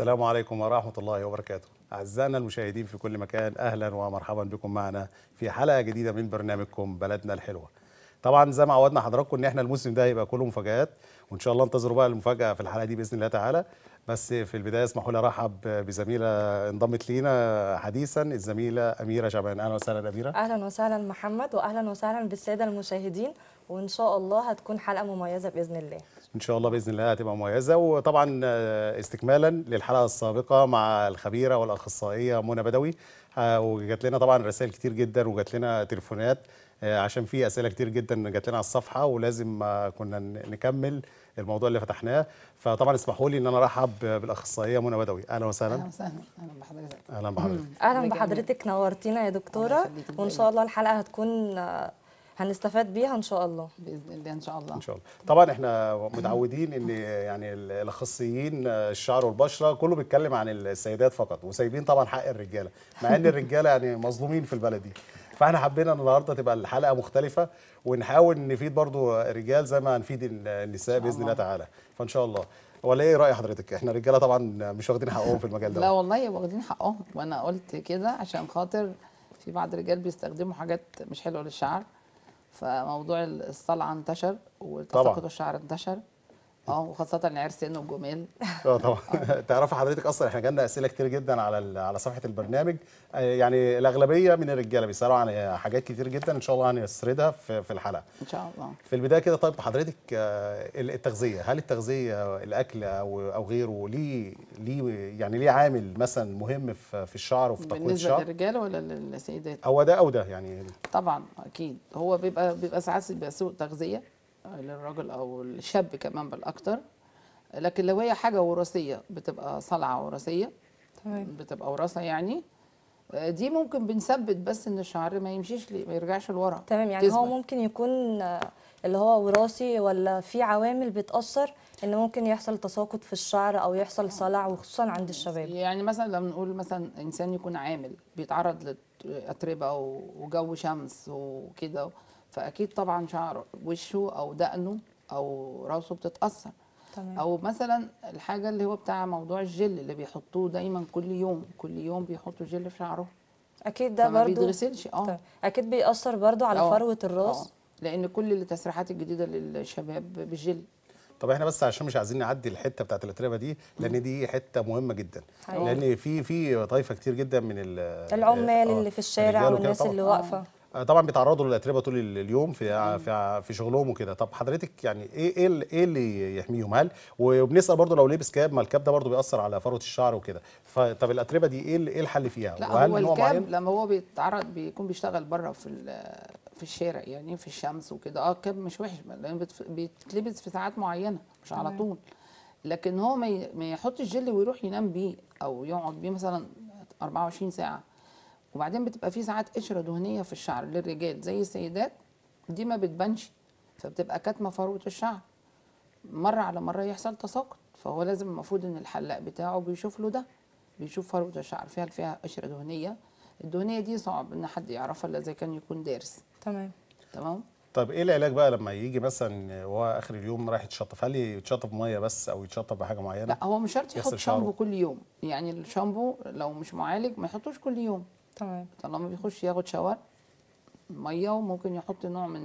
السلام عليكم ورحمة الله وبركاته أعزائنا المشاهدين في كل مكان أهلا ومرحبا بكم معنا في حلقة جديدة من برنامجكم بلدنا الحلوة طبعا زي ما عودنا حضراتكم ان احنا الموسم ده هيبقى كله مفاجآت وان شاء الله انتظروا بقى المفاجأة في الحلقة دي بإذن الله تعالى بس في البداية اسمحوا لي ارحب بزميلة انضمت لينا حديثا الزميلة أميرة شعبان أهلا وسهلا أميرة أهلا وسهلا محمد وأهلا وسهلا بالسادة المشاهدين وإن شاء الله هتكون حلقة مميزة بإذن الله ان شاء الله باذن الله هتبقى مميزه وطبعا آه، استكمالا للحلقه السابقه مع الخبيره والاخصائيه منى بدوي آه، وجات لنا طبعا رسائل كتير جدا وجات لنا تليفونات آه، عشان في اسئله كتير جدا جات لنا على الصفحه ولازم كنا نكمل الموضوع اللي فتحناه فطبعا اسمحوا لي ان انا ارحب بالاخصائيه منى بدوي اهلا وسهلا اهلا وسهلا اهلا بحضرتك اهلا بحضرتك اهلا بحضرتك نورتينا يا دكتوره وان شاء الله الحلقه هتكون هنستفاد بيها ان شاء الله باذن الله ان شاء الله ان شاء الله طبعا احنا متعودين ان يعني الاخصائيين الشعر والبشره كله بيتكلم عن السيدات فقط وسايبين طبعا حق الرجاله مع ان الرجاله يعني مظلومين في البلد دي فاحنا حبينا ان النهارده تبقى الحلقه مختلفه ونحاول نفيد برضو رجال زي ما هنفيد النساء باذن الله تعالى فان شاء الله ولا ايه راي حضرتك احنا الرجاله طبعا مش واخدين حقهم في المجال ده لا والله واخدين حقهم وانا قلت كده عشان خاطر في بعض الرجال بيستخدموا حاجات مش حلوه للشعر فموضوع الصلعه انتشر وتساقط الشعر انتشر اه وخاصه انه والجمال اه طبعا اه. تعرفي حضرتك اصلا احنا جالنا اسئله كتير جدا على على صفحه البرنامج آه، يعني الاغلبيه من الرجاله بيسالوا عن حاجات كتير جدا ان شاء الله هنسردها في في الحلقه ان شاء الله في البدايه كده طيب حضرتك آه، التغذيه هل التغذيه الاكل او او غيره ليه ليه يعني ليه عامل مثلا مهم في الشعر وفي تقويه الشعر بالنسبه للرجال ولا للسيدات هو ده او ده يعني طبعا اكيد هو بيبقى بيبقى ساعات بيبقى سوء تغذيه للراجل او الشاب كمان بالاكتر لكن لو هي حاجه وراثيه بتبقى صلعه وراثيه تمام بتبقى وراثه يعني دي ممكن بنثبت بس ان الشعر ما يمشيش لي ما يرجعش لورا تمام يعني تزبط. هو ممكن يكون اللي هو وراثي ولا في عوامل بتاثر ان ممكن يحصل تساقط في الشعر او يحصل آه. صلع وخصوصا عند الشباب يعني مثلا لما نقول مثلا انسان يكون عامل بيتعرض لاتربه وجو شمس وكده فاكيد طبعا شعر وشه او دقنه او راسه بتتاثر تمام. او مثلا الحاجه اللي هو بتاع موضوع الجل اللي بيحطوه دايما كل يوم كل يوم بيحطوا جل في شعره اكيد ده برضه ما بيتغسلش اه طيب. اكيد بيأثر برضه على أوه. فروه الراس أوه. لان كل التسريحات الجديده للشباب بالجل طب احنا بس عشان مش عايزين نعدي الحته بتاعت الاتربه دي لان دي حته مهمه جدا حقيقي. أيوه. لان في في طائفه كتير جدا من العمال آه اللي في الشارع والناس اللي واقفه آه. آه، طبعا بيتعرضوا للاتربه طول اليوم في آه، في, آه، في شغلهم وكده طب حضرتك يعني ايه ايه ايه اللي يحميهم هل وبنسال برضو لو لبس كاب ما الكاب ده برضو بيأثر على فروه الشعر وكده فطب الاتربه دي ايه ايه الحل فيها لا وهل هو الكاب لما هو بيتعرض بيكون بيشتغل بره في في الشارع يعني في الشمس وكده اه الكاب مش وحش لان بيتلبس في ساعات معينه مش على طول لكن هو ما يحطش جل ويروح ينام بيه او يقعد بيه مثلا 24 ساعه وبعدين بتبقى في ساعات قشره دهنيه في الشعر للرجال زي السيدات دي ما بتبانش فبتبقى كاتمه فروه الشعر مره على مره يحصل تساقط فهو لازم المفروض ان الحلاق بتاعه بيشوف له ده بيشوف فروه الشعر فيها فيها قشره دهنيه الدهنيه دي صعب ان حد يعرفها الا اذا كان يكون دارس تمام تمام طب ايه العلاج بقى لما يجي مثلا هو اخر اليوم رايح يتشطف هل يتشطف ميه بس او يتشطف بحاجه معينه لا هو مش شرط يحط شامبو كل يوم يعني الشامبو لو مش معالج ما يحطوش كل يوم تمام طالما بيخش ياخد شاور ميه وممكن يحط نوع من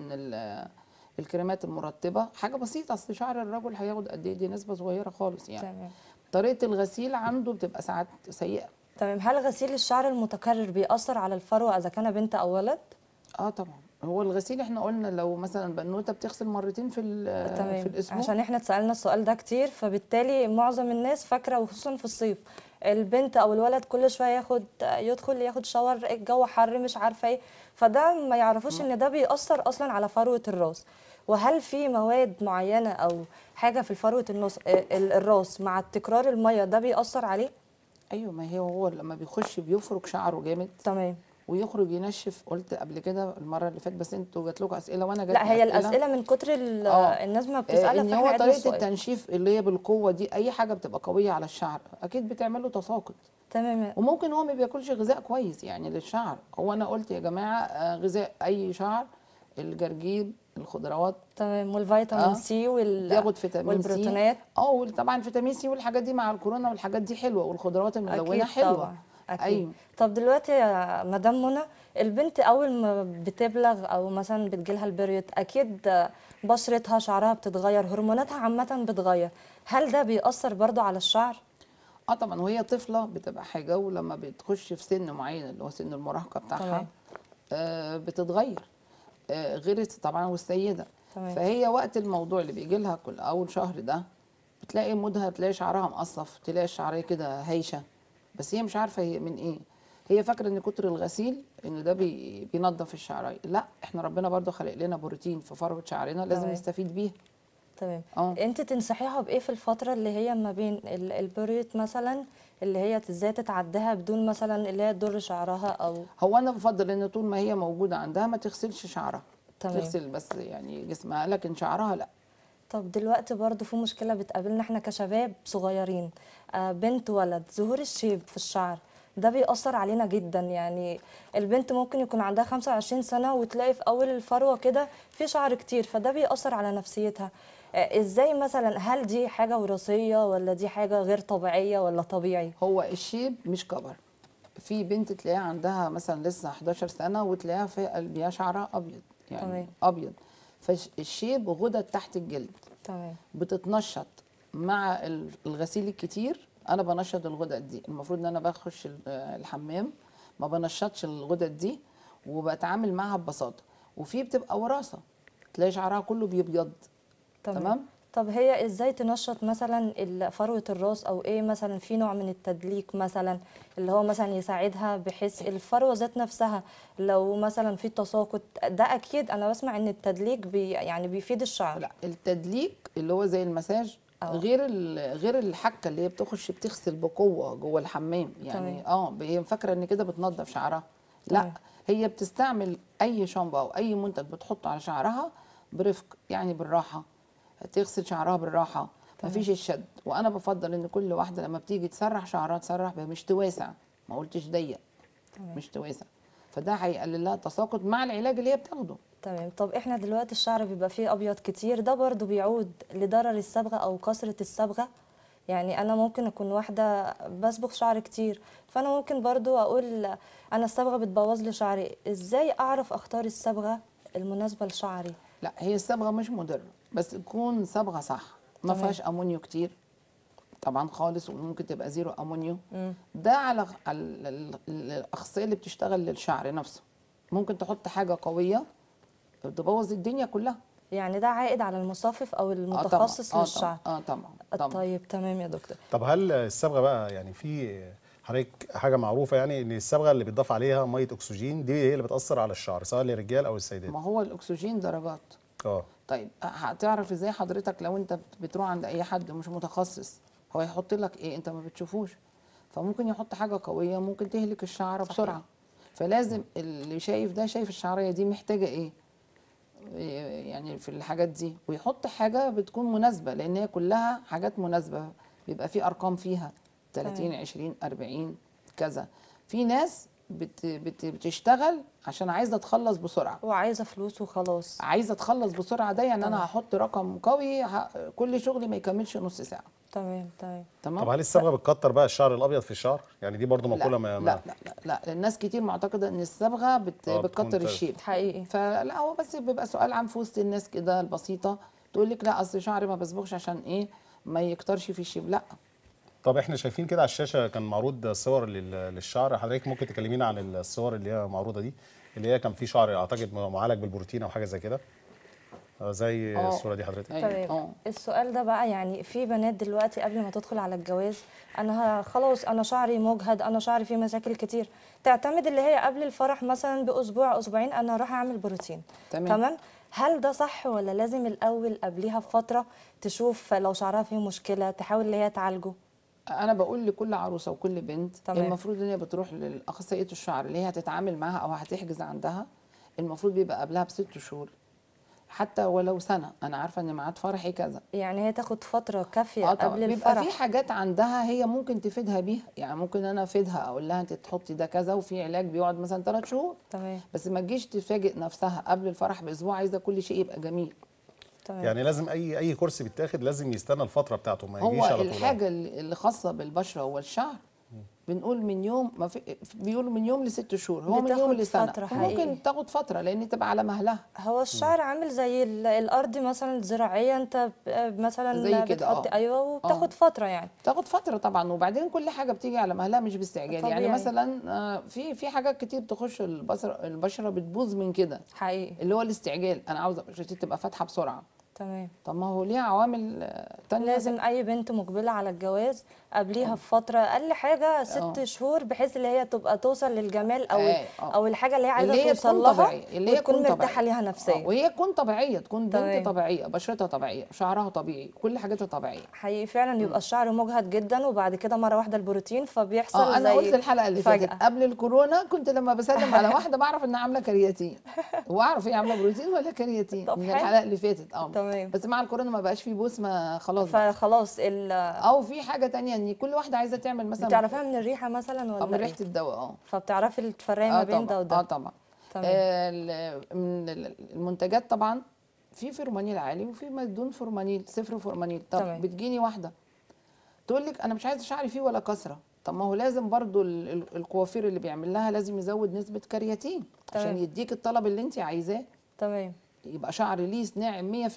الكريمات المرطبه حاجه بسيطه اصل شعر الرجل هياخد قد ايه دي نسبه صغيره خالص يعني تمام طريقه الغسيل عنده بتبقى ساعات سيئه تمام هل غسيل الشعر المتكرر بيأثر على الفروه اذا كان بنت او ولد اه طبعا هو الغسيل احنا قلنا لو مثلا بنوته بتغسل مرتين في في الاسبوع عشان احنا اتسالنا السؤال ده كتير فبالتالي معظم الناس فاكره وخصوصا في الصيف البنت او الولد كل شويه ياخد يدخل ياخد شاور الجو حر مش عارفه ايه فده ما يعرفوش ان ده بيأثر اصلا على فروه الراس وهل في مواد معينه او حاجه في فروه النص آه، الراس مع تكرار الميه ده بيأثر عليه ايوه ما هي هو لما بيخش بيفرك شعره جامد تمام ويخرج ينشف قلت قبل كده المره اللي فاتت بس انتوا جات لكم اسئله وانا جات لا هي أسئلة. الاسئله من كتر آه. الناس آه، ما بتسالها ان هو طريقه التنشيف اللي هي بالقوه دي اي حاجه بتبقى قويه على الشعر اكيد بتعمل له تساقط تمام وممكن هو ما بياكلش غذاء كويس يعني للشعر هو انا قلت يا جماعه آه، غذاء اي شعر الجرجير الخضروات تمام والفيتامين آه. سي وال بياخد فيتامين والبروتينات اه طبعا فيتامين سي والحاجات دي مع الكورونا والحاجات دي حلوه والخضروات الملونه حلوه طبعا. اكيد أيوة. طب دلوقتي يا مدام منى البنت اول ما بتبلغ او مثلا بتجيلها البريود اكيد بشرتها شعرها بتتغير هرموناتها عامه بتغير هل ده بيأثر برضو على الشعر اه طبعا وهي طفله بتبقى حاجه ولما بتخش في سن معين اللي هو سن المراهقه بتاعها آه بتتغير آه غير طبعا والسيده طبعًا. فهي وقت الموضوع اللي بيجي لها كل اول شهر ده بتلاقي مودها تلاقي شعرها مقصف تلاقي شعرها كده هيشه بس هي مش عارفه هي من ايه هي فاكره ان كتر الغسيل ان ده بي بينظف الشعرين لا احنا ربنا برضو خلق لنا بروتين في فروه شعرنا لازم نستفيد بيها تمام آه. انت تنصحيها بايه في الفتره اللي هي ما بين البريت مثلا اللي هي ازاي تتعديها بدون مثلا اللي هي تضر شعرها او هو انا بفضل ان طول ما هي موجوده عندها ما تغسلش شعرها تمام تغسل بس يعني جسمها لكن شعرها لا طب دلوقتي برضو في مشكله بتقابلنا احنا كشباب صغيرين آه، بنت ولد ظهور الشيب في الشعر ده بيأثر علينا جدا يعني البنت ممكن يكون عندها 25 سنة وتلاقي في أول الفروة كده في شعر كتير فده بيأثر على نفسيتها آه، ازاي مثلا هل دي حاجة وراثية ولا دي حاجة غير طبيعية ولا طبيعي؟ هو الشيب مش كبر في بنت تلاقيها عندها مثلا لسه 11 سنة وتلاقيها في قلبها شعرها أبيض يعني طبعا. أبيض فالشيب غدد تحت الجلد تمام بتتنشط مع الغسيل الكتير انا بنشط الغدد دي المفروض ان انا بخش الحمام ما بنشطش الغدد دي وبتعامل معها ببساطه وفي بتبقى وراثه تلاقي شعرها كله بيبيض تمام, تمام؟ طب هي ازاي تنشط مثلا فروه الراس او ايه مثلا في نوع من التدليك مثلا اللي هو مثلا يساعدها بحيث الفروه ذات نفسها لو مثلا في تساقط ده اكيد انا بسمع ان التدليك بي يعني بيفيد الشعر لا التدليك اللي هو زي المساج أوه. غير غير الحكه اللي هي بتخش بتغسل بقوه جوه الحمام يعني طيب. اه هي فاكره ان كده بتنظف شعرها لا طيب. هي بتستعمل اي شامبو او اي منتج بتحطه على شعرها برفق يعني بالراحه تغسل شعرها بالراحه طيب. مفيش الشد وانا بفضل ان كل واحده لما بتيجي تسرح شعرها تسرح مش تواسع ما قلتش ضيق طيب. مش تواسع فده هيقلل لها التساقط مع العلاج اللي هي بتاخده تمام طب احنا دلوقتي الشعر بيبقى فيه ابيض كتير ده برضو بيعود لضرر الصبغه او كثره الصبغه يعني انا ممكن اكون واحده بصبغ شعر كتير فانا ممكن برضو اقول انا الصبغه بتبوظ لي شعري ازاي اعرف اختار الصبغه المناسبه لشعري لا هي الصبغه مش مضره بس تكون صبغه صح ما فيهاش امونيو كتير طبعا خالص وممكن تبقى زيرو امونيو ده على الاغصيه اللي بتشتغل للشعر نفسه ممكن تحط حاجه قويه تبوظ الدنيا كلها يعني ده عائد على المصفف او آه، المتخصص آه للشعر اه طبعا طبعا طيب تمام يا دكتور طب هل الصبغه بقى يعني في حضرتك حاجه معروفه يعني ان الصبغه اللي بيتضاف عليها ميه اكسجين دي هي اللي بتاثر على الشعر سواء للرجال او السيدات ما هو الاكسجين درجات اه طيب هتعرف ازاي حضرتك لو انت بتروح عند اي حد مش متخصص هو يحط لك ايه انت ما بتشوفوش فممكن يحط حاجه قويه ممكن تهلك الشعره بسرعه فلازم اللي شايف ده شايف الشعريه دي محتاجه ايه يعني في الحاجات دي ويحط حاجه بتكون مناسبه لان هي كلها حاجات مناسبه بيبقى في ارقام فيها 30 20 40 كذا في ناس بت بت بتشتغل عشان عايزه تخلص بسرعه وعايزه فلوس وخلاص عايزه تخلص بسرعه ده يعني طبعا. انا هحط رقم قوي كل شغلي ما يكملش نص ساعه تمام تمام تمام طب هل الصبغه بتكتر بقى الشعر الابيض في الشعر يعني دي برضو مقوله ما لا لا لا, لا. الناس كتير معتقده ان الصبغه بت آه، بتكتر الشيب حقيقي فلا هو بس بيبقى سؤال عام في وسط الناس كده البسيطه تقول لك لا اصل شعري ما بصبغش عشان ايه ما يكترش في الشيب لا طب احنا شايفين كده على الشاشه كان معروض صور للشعر حضرتك ممكن تكلمينا عن الصور اللي هي معروضه دي اللي هي كان في شعر اعتقد معالج بالبروتين او حاجه زي كده آه، زي آه. الصوره دي حضرتك أيوة. طيب آه. السؤال ده بقى يعني في بنات دلوقتي قبل ما تدخل على الجواز انا خلاص انا شعري مجهد انا شعري فيه مشاكل كتير تعتمد اللي هي قبل الفرح مثلا باسبوع اسبوعين انا راح اعمل بروتين تمام, تمام؟ هل ده صح ولا لازم الاول قبليها بفتره تشوف لو شعرها فيه مشكله تحاول اللي هي تعالجه انا بقول لكل عروسه وكل بنت تمام. المفروض ان هي بتروح لاخصائيه الشعر اللي هي هتتعامل معاها او هتحجز عندها المفروض بيبقى قبلها بست شهور حتى ولو سنه انا عارفه ان ميعاد فرحي كذا يعني هي تاخد فتره كافيه آه قبل بيبقى الفرح بيبقى في حاجات عندها هي ممكن تفيدها بيها يعني ممكن انا افيدها اقول لها انت تحطي ده كذا وفي علاج بيقعد مثلا ثلاث شهور تمام بس ما تجيش تفاجئ نفسها قبل الفرح باسبوع عايزه كل شيء يبقى جميل طيب. يعني لازم اي اي كرسي بيتاخد لازم يستنى الفتره بتاعته ما يجيش على طول هو الحاجه اللي خاصه بالبشره والشعر بنقول من يوم ما في بيقولوا من يوم لست شهور هو من يوم لسنه فترة حقيقي. ممكن تاخد فتره لان تبقى على مهلها هو الشعر عامل زي الارض مثلا الزراعيه انت مثلا زي كده آه. ايوه وبتاخد أوه. فتره يعني بتاخد فتره طبعا وبعدين كل حاجه بتيجي على مهلها مش باستعجال يعني, يعني مثلا آه، في في حاجات كتير بتخش البشره البشره بتبوظ من كده حقيقي اللي هو الاستعجال انا عاوزه بشرتي تبقى فاتحه بسرعه تمام طب ما هو ليها عوامل تانية لازم اي بنت مقبله على الجواز قبليها بفتره اقل حاجه ست شهور بحيث اللي هي تبقى توصل للجمال او أوه. او الحاجه اللي هي عايزه توصل لها اللي هي تكون مرتاحه ليها نفسيا وهي تكون طبيعيه تكون بنت طيب. طبيعيه بشرتها طبيعيه شعرها طبيعي كل حاجتها طبيعيه حقيقي فعلا يبقى الشعر مجهد جدا وبعد كده مره واحده البروتين فبيحصل آه انا قلت الحلقه اللي فاتت قبل الكورونا كنت لما بسلم على واحده بعرف انها عامله كرياتين واعرف هي عامله بروتين ولا كرياتين من الحلقه اللي فاتت اه تمام بس مع الكورونا ما بقاش في بوسمه خلاص فخلاص او في حاجه ثانيه يعني كل واحده عايزه تعمل مثلا بتعرفيها من الريحه مثلا ولا من إيه؟ ريحه الدواء اه فبتعرفي تفرقي ما آه، بين ده وده اه طبعا آه من المنتجات طبعا في فورمانيل عالي وفي بدون فورمانيل صفر فورمانيل طب تمام. بتجيني واحده تقول لك انا مش عايزه شعري فيه ولا كسره طب ما هو لازم برضو القوافير اللي بيعمل لها لازم يزود نسبه كرياتين تمام. عشان يديك الطلب اللي انت عايزاه تمام يبقى شعر ليس ناعم 100%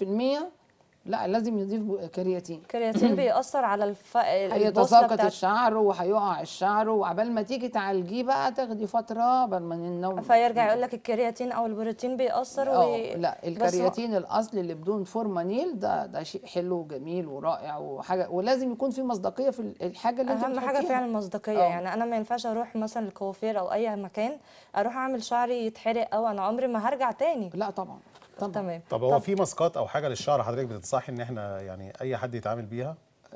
لا لازم يضيف كرياتين كرياتين بيأثر على الف... هيتساقط بتاعت... الشعر وهيقع الشعر وعبال ما تيجي تعالجيه بقى تاخدي فتره قبل ما النوم فيرجع يقول لك الكرياتين او البروتين بيأثر و... لا الكرياتين بس... الاصلي اللي بدون فورمانيل ده ده شيء حلو وجميل ورائع وحاجه ولازم يكون في مصداقيه في الحاجه اللي انت اهم حاجه فعلا المصداقيه اه. يعني انا ما ينفعش اروح مثلا الكوافير او اي مكان اروح اعمل شعري يتحرق او انا عمري ما هرجع تاني لا طبعا طبعا تمام طب هو في ماسكات او حاجه للشعر حضرتك بتنصحي ان احنا يعني اي حد يتعامل بيها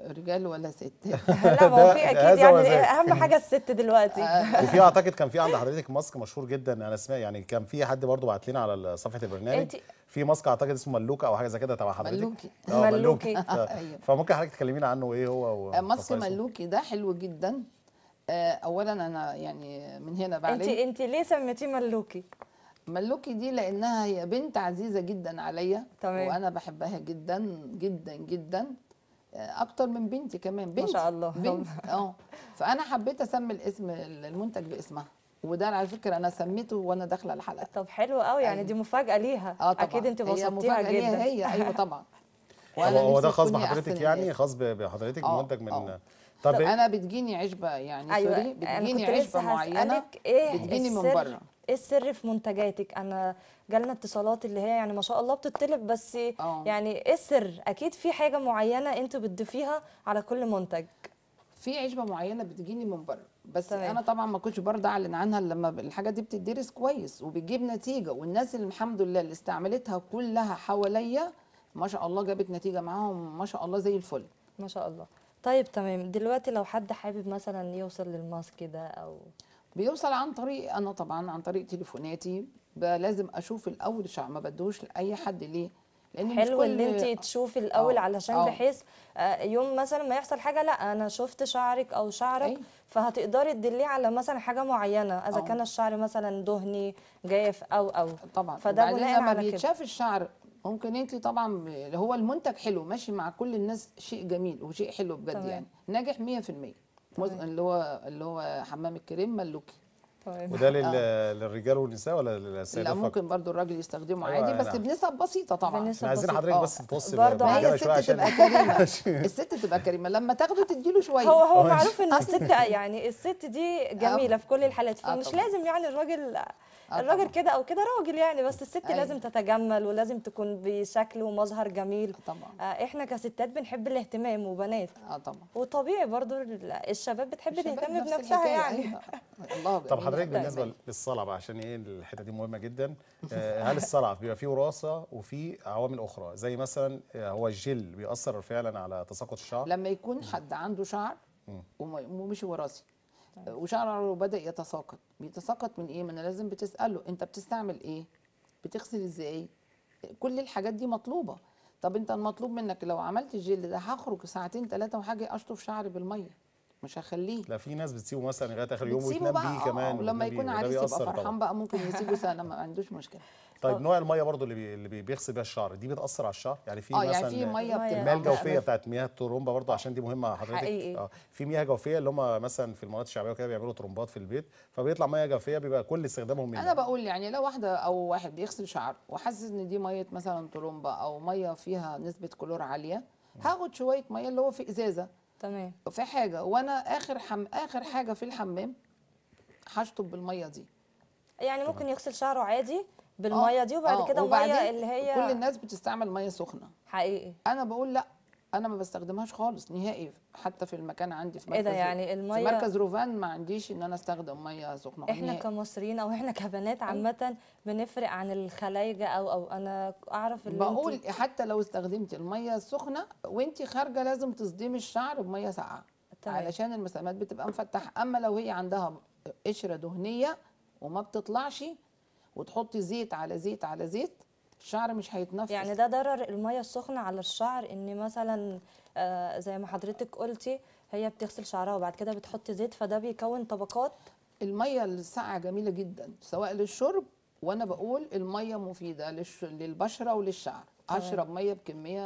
رجال ولا ست لا هو في اكيد يعني اهم حاجه الست دلوقتي وفي اعتقد كان في عند حضرتك ماسك مشهور جدا انا سمعت يعني كان في حد برضو بعت لنا على صفحه البرنامج في ماسك اعتقد اسمه ملوكه او حاجه زي كده تبع حضرتك ملوكي آه، ملوكي, ملوكي أيوه. فممكن حضرتك تكلمينا عنه ايه هو آه، ماسك ملوكي ده حلو جدا آه، اولا انا يعني من هنا بعدين انت انت ليه سميتيه ملوكي ملوكي دي لانها هي بنت عزيزه جدا عليا وانا بحبها جدا جدا جدا آه، اكتر من بنتي كمان بنت ما شاء الله بنت اه فانا حبيت اسمي الاسم المنتج باسمها وده على فكره انا سميته وانا داخله الحلقه طب حلو قوي يعني أيوة. دي مفاجاه ليها آه طبعا. اكيد انت بسطتيها جدا ليها هي ايوه طبعا هو ده خاص بحضرتك يعني خاص بحضرتك آه، منتج من أوه. طب, طب إيه؟ انا بتجيني عشبه يعني أيوة. سوري بتجيني عشبه معينه إيه بتجيني من بره ايه السر في منتجاتك انا جالنا اتصالات اللي هي يعني ما شاء الله بتطلب بس أوه. يعني ايه السر اكيد في حاجه معينه انتوا بتضيفيها على كل منتج في عشبه معينه بتجيني من بره بس طيب. انا طبعا ما كنتش برضه اعلن عنها لما الحاجه دي بتدرس كويس وبتجيب نتيجه والناس اللي الحمد لله اللي استعملتها كلها حواليا ما شاء الله جابت نتيجه معاهم ما شاء الله زي الفل ما شاء الله طيب تمام دلوقتي لو حد حابب مثلا يوصل للماسك ده او بيوصل عن طريق انا طبعا عن طريق تليفوناتي لازم اشوف الاول شعر ما بدوش لاي حد ليه لان حلو ان انت تشوفي آه، الاول أوه. علشان بحيث آه، يوم مثلا ما يحصل حاجه لا انا شفت شعرك او شعرك أي. أيوة. فهتقدري تدليه على مثلا حاجه معينه اذا أوه. كان الشعر مثلا دهني جاف او او طبعا فده بناء على كده بيتشاف الشعر ممكن انت طبعا هو المنتج حلو ماشي مع كل الناس شيء جميل وشيء حلو بجد طبعا. يعني ناجح 100% اللي هو اللي هو حمام الكريم ملوكي طيب. وده لل... آه. للرجال والنساء ولا للسيدات لا ممكن برضو الراجل يستخدمه أيوة عادي أيوة، بس نعم. بنسب بسيطه طبعا بنسب عايزين حضرتك بس آه. تبصي برضو هي الست تبقى كريمه الست تبقى كريمه لما تاخده تديله شويه هو هو معروف ان الست يعني الست دي آه. جميله في كل الحالات آه، فمش لازم يعني الراجل آه، الراجل كده او كده راجل يعني بس الست أيه. لازم تتجمل ولازم تكون بشكل ومظهر جميل آه، طبعا آه احنا كستات بنحب الاهتمام وبنات اه طبعا وطبيعي برضو الشباب بتحب تهتم بنفسها يعني أيوه. الله طب حضرتك بالنسبه للصلع بقى عشان ايه الحته دي مهمه جدا آه هل الصلع بيبقى فيه وراثه وفي عوامل اخرى زي مثلا آه، هو الجل بيأثر فعلا على تساقط الشعر لما يكون حد عنده شعر ومش وراثي طيب. وشعره بدا يتساقط بيتساقط من ايه ما انا لازم بتساله انت بتستعمل ايه بتغسل ازاي كل الحاجات دي مطلوبه طب انت المطلوب منك لو عملت الجل ده هخرج ساعتين ثلاثه وحاجه اشطف شعري بالميه مش هخليه لا في ناس بتسيبه مثلا لغايه اخر يوم وتنام بيه آه، كمان ولما يكون عريس يبقى فرحان بقى ممكن يسيبه سنه ما عندوش مشكله طيب نوع الميه برضو اللي بي... اللي بيغسل بيها الشعر دي بتاثر على الشعر يعني في آه، يعني مثلا يعني في ميه المياه الجوفيه بتاعت مياه الترومبه برضو عشان دي مهمه حضرتك حقيقي. اه في مياه جوفيه اللي هم مثلا في المناطق الشعبيه وكده بيعملوا ترومبات في البيت فبيطلع ميه جوفيه بيبقى كل استخدامهم منها انا بقول يعني لو واحده او واحد بيغسل شعره وحاسس ان دي ميه مثلا ترومبه او ميه فيها نسبه كلور عاليه هاخد شويه ميه اللي هو في ازازه تمام في حاجه وانا اخر حم... اخر حاجه في الحمام هشطب بالميه دي يعني ممكن يغسل شعره عادي بالميه دي وبعد آه، كده الميه اللي هي كل الناس بتستعمل ميه سخنه حقيقي انا بقول لا انا ما بستخدمهاش خالص نهائي حتى في المكان عندي في مركز ايه ده يعني الميه في مركز روفان ما عنديش ان انا استخدم ميه سخنه احنا نهائي. كمصريين او احنا كبنات عامه بنفرق عن الخلايجه او او انا اعرف اللي بقول انت... حتى لو استخدمتي الميه السخنه وانت خارجه لازم تصدمي الشعر بميه ساقعه طيب. علشان المسامات بتبقى مفتحه اما لو هي عندها قشره دهنيه وما بتطلعش وتحطي زيت على زيت على زيت الشعر مش هيتنفس يعني ده ضرر الميه السخنه على الشعر ان مثلا آه، زي ما حضرتك قلتي هي بتغسل شعرها وبعد كده بتحط زيت فده بيكون طبقات الميه الساقعه جميله جدا سواء للشرب وانا بقول الميه مفيده للبشره وللشعر اشرب ميه بكميه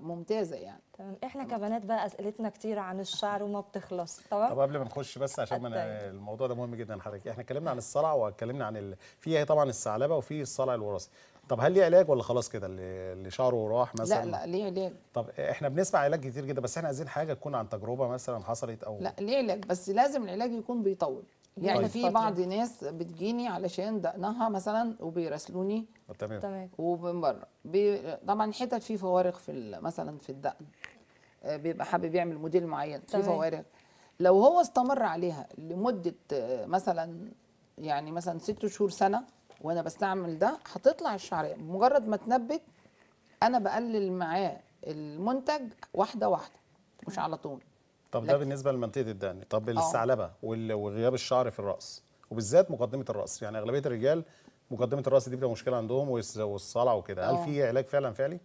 ممتازه يعني تمام احنا كبنات بقى اسئلتنا كتير عن الشعر وما بتخلص تمام طب قبل ما نخش بس عشان من الموضوع ده مهم جدا لحضرتك احنا اتكلمنا عن الصلع واتكلمنا عن ال... في إيه طبعا الثعلبه وفي الصلع الوراثي طب هل ليه علاج ولا خلاص كده اللي شعره راح مثلا لا لا ليه علاج طب احنا بنسمع علاج كتير جدا بس احنا عايزين حاجه تكون عن تجربه مثلا حصلت او لا ليه علاج بس لازم العلاج يكون بيطول يعني طيب. في بعض ناس بتجيني علشان دقنها مثلا وبيراسلوني آه، تمام تمام ومن بره بي... طبعا حتت في فوارق في مثلا في الدقن آه، بيبقى حابب يعمل موديل معين في فوارق لو هو استمر عليها لمده آه، مثلا يعني مثلا ست شهور سنه وانا بستعمل ده هتطلع الشعريه مجرد ما تنبت انا بقلل معاه المنتج واحده واحده مش على طول طب ده بالنسبه لمنطقه الدقن طب آه. الثعلبه وغياب الشعر في الراس وبالذات مقدمه الراس يعني اغلبيه الرجال مقدمه الراس دي بتبقى مشكله عندهم والصلع وكده هل آه. في علاج فعلا فعلي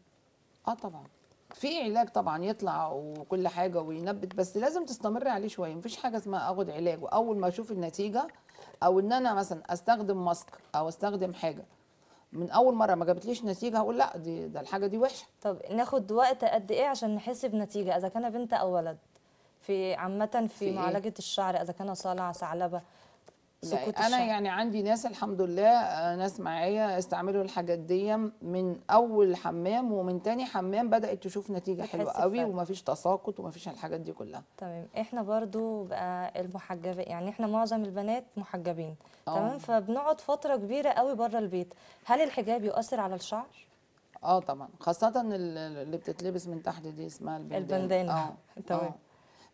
اه طبعا في علاج طبعا يطلع وكل حاجه وينبت بس لازم تستمر عليه شويه مفيش حاجه اسمها اخد علاج واول ما اشوف النتيجه او ان انا مثلا استخدم ماسك او استخدم حاجه من اول مره ما جابتليش نتيجه هقول لا دي ده الحاجه دي وحشه طب ناخد وقت قد ايه عشان نحس بنتيجه اذا كان بنت او ولد في عامه في, في إيه؟ معالجه إيه؟ الشعر اذا كان صالع ثعلبه سكوت انا الشعر. يعني عندي ناس الحمد لله آه، ناس معايا استعملوا الحاجات دي من اول حمام ومن تاني حمام بدات تشوف نتيجه حلوه قوي ومفيش تساقط ومفيش الحاجات دي كلها تمام احنا برضو بقى المحجبين يعني احنا معظم البنات محجبين آه. تمام فبنقعد فتره كبيره قوي بره البيت هل الحجاب يؤثر على الشعر اه طبعا خاصه اللي بتتلبس من تحت دي اسمها البندانه البندانه اه تمام آه.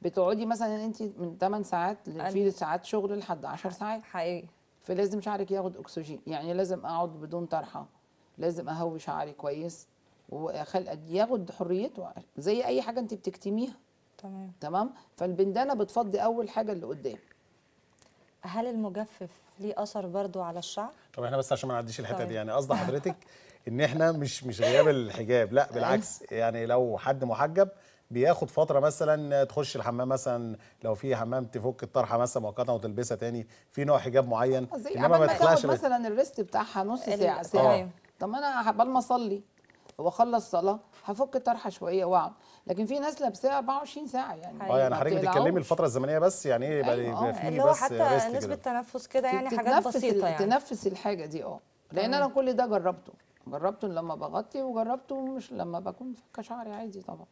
بتقعدي مثلا انت من 8 ساعات في ساعات شغل لحد 10 ساعات حقيقي فلازم شعرك ياخد اكسجين يعني لازم اقعد بدون طرحه لازم اهوي شعري كويس وخلق ياخد حريته زي اي حاجه انت بتكتميها تمام تمام فالبندانه بتفضي اول حاجه اللي قدام هل المجفف ليه اثر برضو على الشعر طب احنا بس عشان ما نعديش الحته طيب. دي يعني قصد حضرتك ان احنا مش مش غياب الحجاب لا بالعكس يعني لو حد محجب بياخد فتره مثلا تخش الحمام مثلا لو في حمام تفك الطرحه مثلا مؤقتا وتلبسها تاني في نوع حجاب معين آه، انما ما تخلعش مثلا الريست بتاعها نص ساعه ساعه آه. طب انا قبل ما اصلي واخلص صلاه هفك الطرحه شويه واقعد لكن في ناس لابساها 24 ساعه يعني اه يعني حضرتك بتتكلمي الفتره الزمنيه بس يعني ايه يبقى أيوة آه، في بس حتى نسبه تنفس كده يعني حاجات بسيطه يعني تنفس الحاجه دي اه لان انا كل ده جربته جربته لما بغطي وجربته مش لما بكون فك شعري عادي طبعا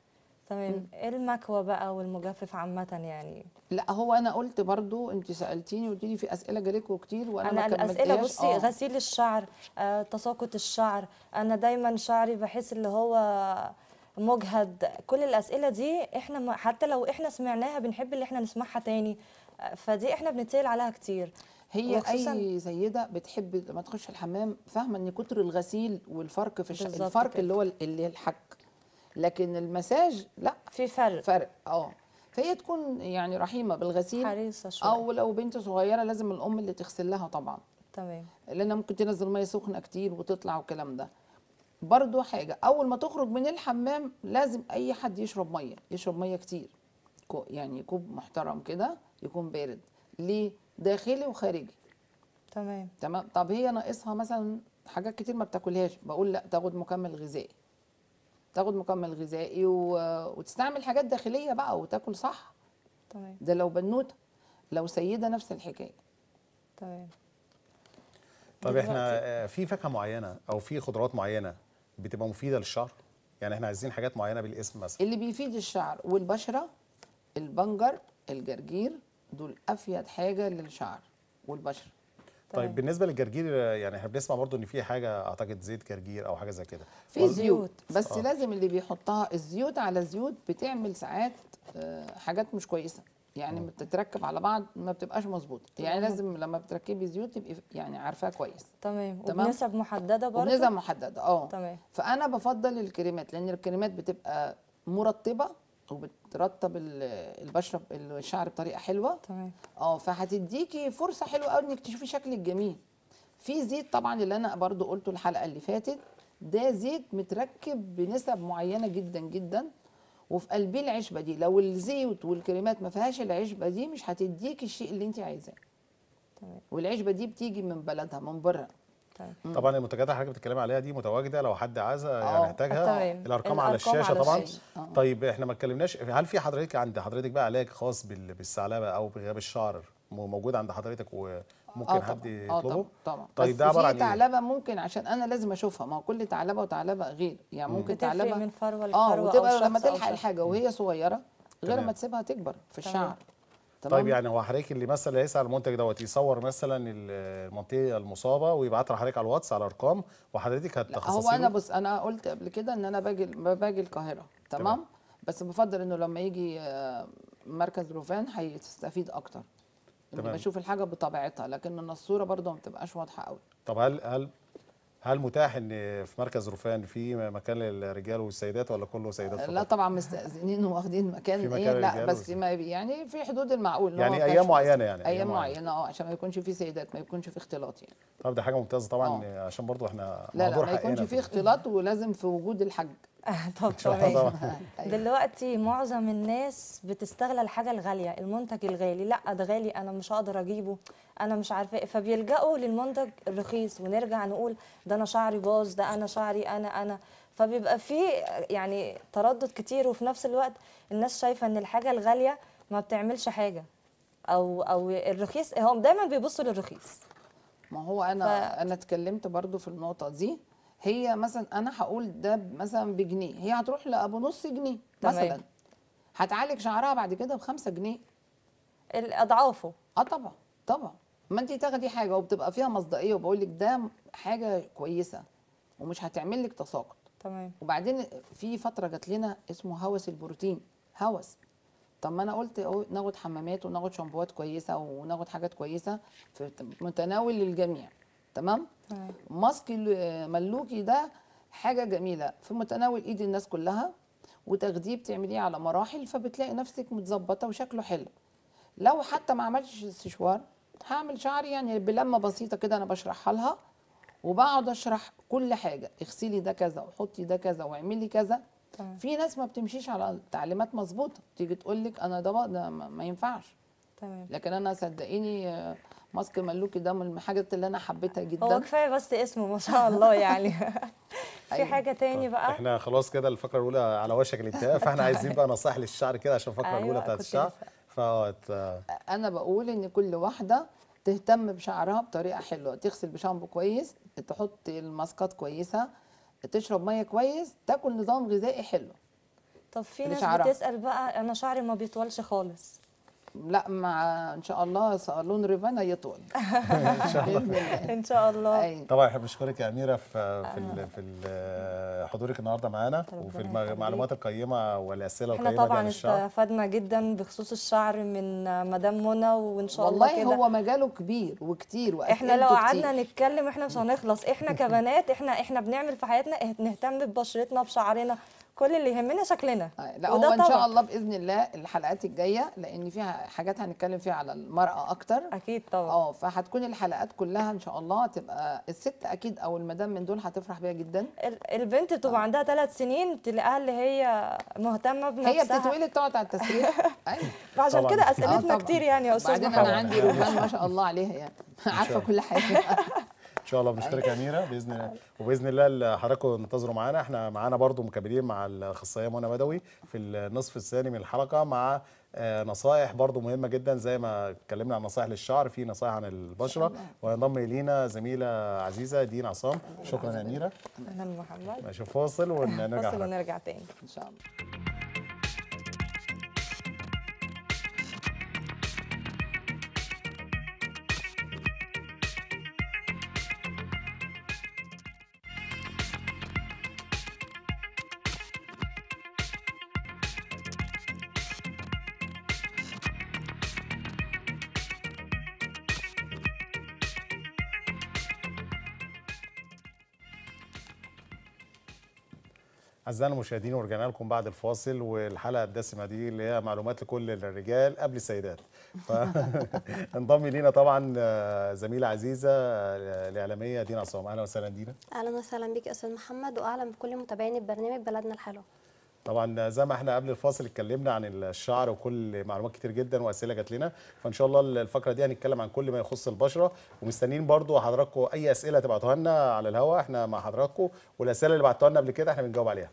تمام ايه المكوى بقى والمجفف عامه يعني لا هو انا قلت برضو انت سالتيني وقلت لي في اسئله جالكوا كتير وانا أنا ما الاسئله بصي آه. غسيل الشعر آه تساقط الشعر انا دايما شعري بحس اللي هو مجهد كل الاسئله دي احنا حتى لو احنا سمعناها بنحب اللي احنا نسمعها تاني آه، فدي احنا بنتسال عليها كتير هي اي سيده بتحب لما تخش الحمام فاهمه ان كتر الغسيل والفرق في الش... الفرق كده. اللي هو اللي الحك لكن المساج لا في فرق فرق اه فهي تكون يعني رحيمه بالغسيل حريصه شويه او لو بنت صغيره لازم الام اللي تغسل لها طبعا تمام لان ممكن تنزل ميه سخنه كتير وتطلع والكلام ده برضو حاجه اول ما تخرج من الحمام لازم اي حد يشرب ميه يشرب ميه كتير يعني كوب محترم كده يكون بارد ليه داخلي وخارجي تمام تمام طب هي ناقصها مثلا حاجات كتير ما بتاكلهاش بقول لا تاخد مكمل غذائي تاخد مكمل غذائي و... وتستعمل حاجات داخليه بقى وتاكل صح طيب ده لو بنوته لو سيده نفس الحكايه طيب طب احنا آه، في فاكهه معينه او في خضروات معينه بتبقى مفيده للشعر يعني احنا عايزين حاجات معينه بالاسم مثلا اللي بيفيد الشعر والبشره البنجر الجرجير دول افيد حاجه للشعر والبشره طيب, بالنسبه للجرجير يعني احنا بنسمع برضو ان في حاجه اعتقد زيت جرجير او حاجه زي كده في زيوت آه. بس آه. لازم اللي بيحطها الزيوت على زيوت بتعمل ساعات آه، حاجات مش كويسه يعني لما بتتركب على بعض ما بتبقاش مظبوطه يعني لازم لما بتركبي زيوت تبقي يعني عارفاه كويس تمام وبنسب محدده برضه بنسب محدده اه تمام فانا بفضل الكريمات لان الكريمات بتبقى مرطبه وبترطب البشره الشعر بطريقه حلوه تمام اه فهتديكي فرصه حلوه قوي انك تشوفي شكلك جميل في زيت طبعا اللي انا برضو قلته الحلقه اللي فاتت ده زيت متركب بنسب معينه جدا جدا وفي قلبيه العشبه دي لو الزيوت والكريمات ما فيهاش العشبه دي مش هتديكي الشيء اللي انت عايزاه تمام والعشبه دي بتيجي من بلدها من بره طيب. طبعا المنتجات اللي حضرتك بتتكلم عليها دي متواجده لو حد عايز يعني آه، يحتاجها الارقام, الأرقام على الشاشه على طبعا الشاشة. آه. طيب احنا ما اتكلمناش هل في حضرتك عند حضرتك بقى علاج خاص بالثعلبه او بغياب الشعر موجود عند حضرتك و ممكن آه حد آه، يطلبه آه طبعا طيب ده عباره عن إيه؟ ثعلبه ممكن عشان انا لازم اشوفها ما هو كل ثعلبه وثعلبه غير يعني ممكن ثعلبه من فروه لفروه اه وتبقى لما تلحق الحاجه وهي صغيره غير ما تسيبها تكبر في الشعر تمام طيب يعني هو حضرتك اللي مثلا هيسعى المنتج دوت يصور مثلا المنطقه المصابه ويبعت لحضرتك على الواتس على ارقام وحضرتك هتخصصي هو انا بص انا قلت قبل كده ان انا باجي باجي القاهره تمام, تمام. بس بفضل انه لما يجي آه، مركز روفان هيستفيد اكتر تمام. بشوف الحاجه بطبيعتها لكن الصوره برضه ما بتبقاش واضحه قوي طب هل هل هل متاح ان في مركز رفان في مكان للرجال والسيدات ولا كله سيدات فقط؟ لا طبعا مستاذنين واخدين مكان, في إيه؟ مكان ايه لا بس ما يعني في حدود المعقول يعني ايام معينه يعني ايام معينه اه عشان ما يكونش في سيدات ما يكونش في اختلاط يعني طب ده حاجه ممتازه طبعا أوه. عشان برضو احنا لا لا ما يكونش في اختلاط ولازم في وجود الحج طب طبيعي دلوقتي معظم الناس بتستغل الحاجه الغاليه المنتج الغالي لا ده غالي انا مش هقدر اجيبه انا مش عارفه ايه فبيلجأوا للمنتج الرخيص ونرجع نقول ده انا شعري باظ ده انا شعري انا انا فبيبقى في يعني تردد كتير وفي نفس الوقت الناس شايفه ان الحاجه الغاليه ما بتعملش حاجه او او الرخيص هم دايما بيبصوا للرخيص ما هو انا ف... انا اتكلمت برضو في النقطه دي هي مثلا انا هقول ده مثلا بجنيه هي هتروح لابو نص جنيه مثلا هتعالج شعرها بعد كده بخمسة جنيه اضعافه اه طبعا طبعا ما انت تاخدي حاجه وبتبقى فيها مصداقيه وبقول لك ده حاجه كويسه ومش هتعمل لك تساقط تمام وبعدين في فتره جات لنا اسمه هوس البروتين هوس طب ما انا قلت ناخد حمامات وناخد شامبوات كويسه وناخد حاجات كويسه في متناول للجميع تمام ماسك ملوكي ده حاجه جميله في متناول ايد الناس كلها وتاخديه بتعمليه على مراحل فبتلاقي نفسك متظبطه وشكله حلو لو حتى ما عملتش استشوار هعمل شعري يعني بلمه بسيطه كده انا بشرحها لها وبقعد اشرح كل حاجه اغسلي ده كذا وحطي ده كذا واعملي كذا في ناس ما بتمشيش على التعليمات مظبوطه تيجي تقول لك انا ده, ما ينفعش تمام لكن انا صدقيني آه، ماسك ملوكي ده من الحاجات اللي انا حبيتها جدا هو كفايه بس اسمه ما شاء الله يعني في أيوة. حاجه تاني طيب، بقى احنا خلاص كده الفقره الاولى على وشك الانتهاء فاحنا عايزين بقى نصائح للشعر كده عشان الفقره الاولى أيوة، بتاعت الشعر آه. انا بقول ان كل واحده تهتم بشعرها بطريقه حلوه تغسل بشامبو كويس تحط الماسكات كويسه تشرب ميه كويس تاكل نظام غذائي حلو طب في ناس بتسال بقى انا شعري ما بيطولش خالص لا مع ان شاء الله صالون ريفانا يطول ان شاء الله ان شاء الله طبعا احب اشكرك يا اميره في آه. في في حضورك النهارده معانا وفي المعلومات القيمه والاسئله القيمه احنا طبعا استفدنا جدا بخصوص الشعر من مدام منى وان شاء الله والله هو مجاله كبير وكتير احنا لو قعدنا نتكلم احنا مش هنخلص احنا كبنات احنا احنا بنعمل في حياتنا إيه؟ نهتم ببشرتنا بشعرنا كل اللي يهمنا شكلنا آه، لا هو ان شاء الله باذن الله الحلقات الجايه لان فيها حاجات هنتكلم فيها على المراه اكتر اكيد طبعا اه فهتكون الحلقات كلها ان شاء الله هتبقى الست اكيد او المدام من دول هتفرح بيها جدا البنت تبقى آه. عندها ثلاث سنين تلاقيها اللي هي مهتمه بنفسها هي بتتولد تقعد على التسريح ايوه فعشان كده اسئلتنا آه، كتير يعني يا استاذ بعدين انا عندي روحان ما شاء الله عليها يعني عارفه كل حاجه ان شاء الله بنشترك اميره باذن الله وباذن الله اللي حضراتكم انتظروا معانا احنا معانا برضو مكملين مع الاخصائيه منى بدوي في النصف الثاني من الحلقه مع آه، نصائح برضو مهمة جدا زي ما اتكلمنا عن نصائح للشعر في نصائح عن البشرة وينضم إلينا زميلة عزيزة دين عصام شكرا يا أميرة أهلا محمد نشوف فاصل ونرجع فاصل ونرجع تاني إن شاء الله أعزائنا المشاهدين ورجعنا لكم بعد الفاصل والحلقة الدسمة دي اللي هي معلومات لكل الرجال قبل السيدات فانضم لينا طبعا آه، زميلة عزيزة آه، الإعلامية دينا عصام أهلا وسهلا دينا أهلا وسهلا بيك أستاذ محمد وأهلا بكل متابعين البرنامج بلدنا الحلوة طبعا آه، زي ما احنا قبل الفاصل اتكلمنا عن الشعر وكل معلومات كتير جدا واسئله جات لنا فان شاء الله الفقره دي هنتكلم عن كل ما يخص البشره ومستنيين برضو حضراتكم اي اسئله تبعتوها لنا على الهواء احنا مع حضراتكم والاسئله اللي بعتوها لنا قبل كده احنا بنجاوب عليها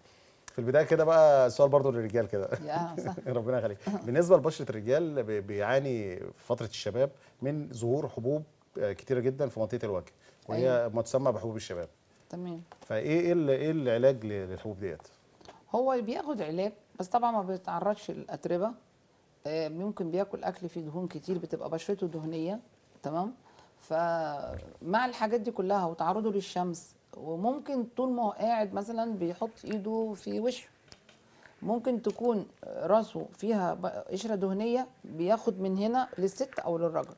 في البدايه كده بقى سؤال برضو للرجال كده ربنا يخليك بالنسبه لبشره الرجال بيعاني في فتره الشباب من ظهور حبوب آه، كتيره جدا في منطقه الوجه وهي أيوه. ما تسمى بحبوب الشباب تمام فايه ايه ايه العلاج للحبوب ديت هو بياخد علاج بس طبعا ما بيتعرضش للاتربه آه، ممكن بياكل اكل فيه دهون كتير بتبقى بشرته دهنيه تمام فمع الحاجات دي كلها وتعرضه للشمس وممكن طول ما هو قاعد مثلا بيحط ايده في وشه ممكن تكون راسه فيها قشره دهنيه بياخد من هنا للست او للرجل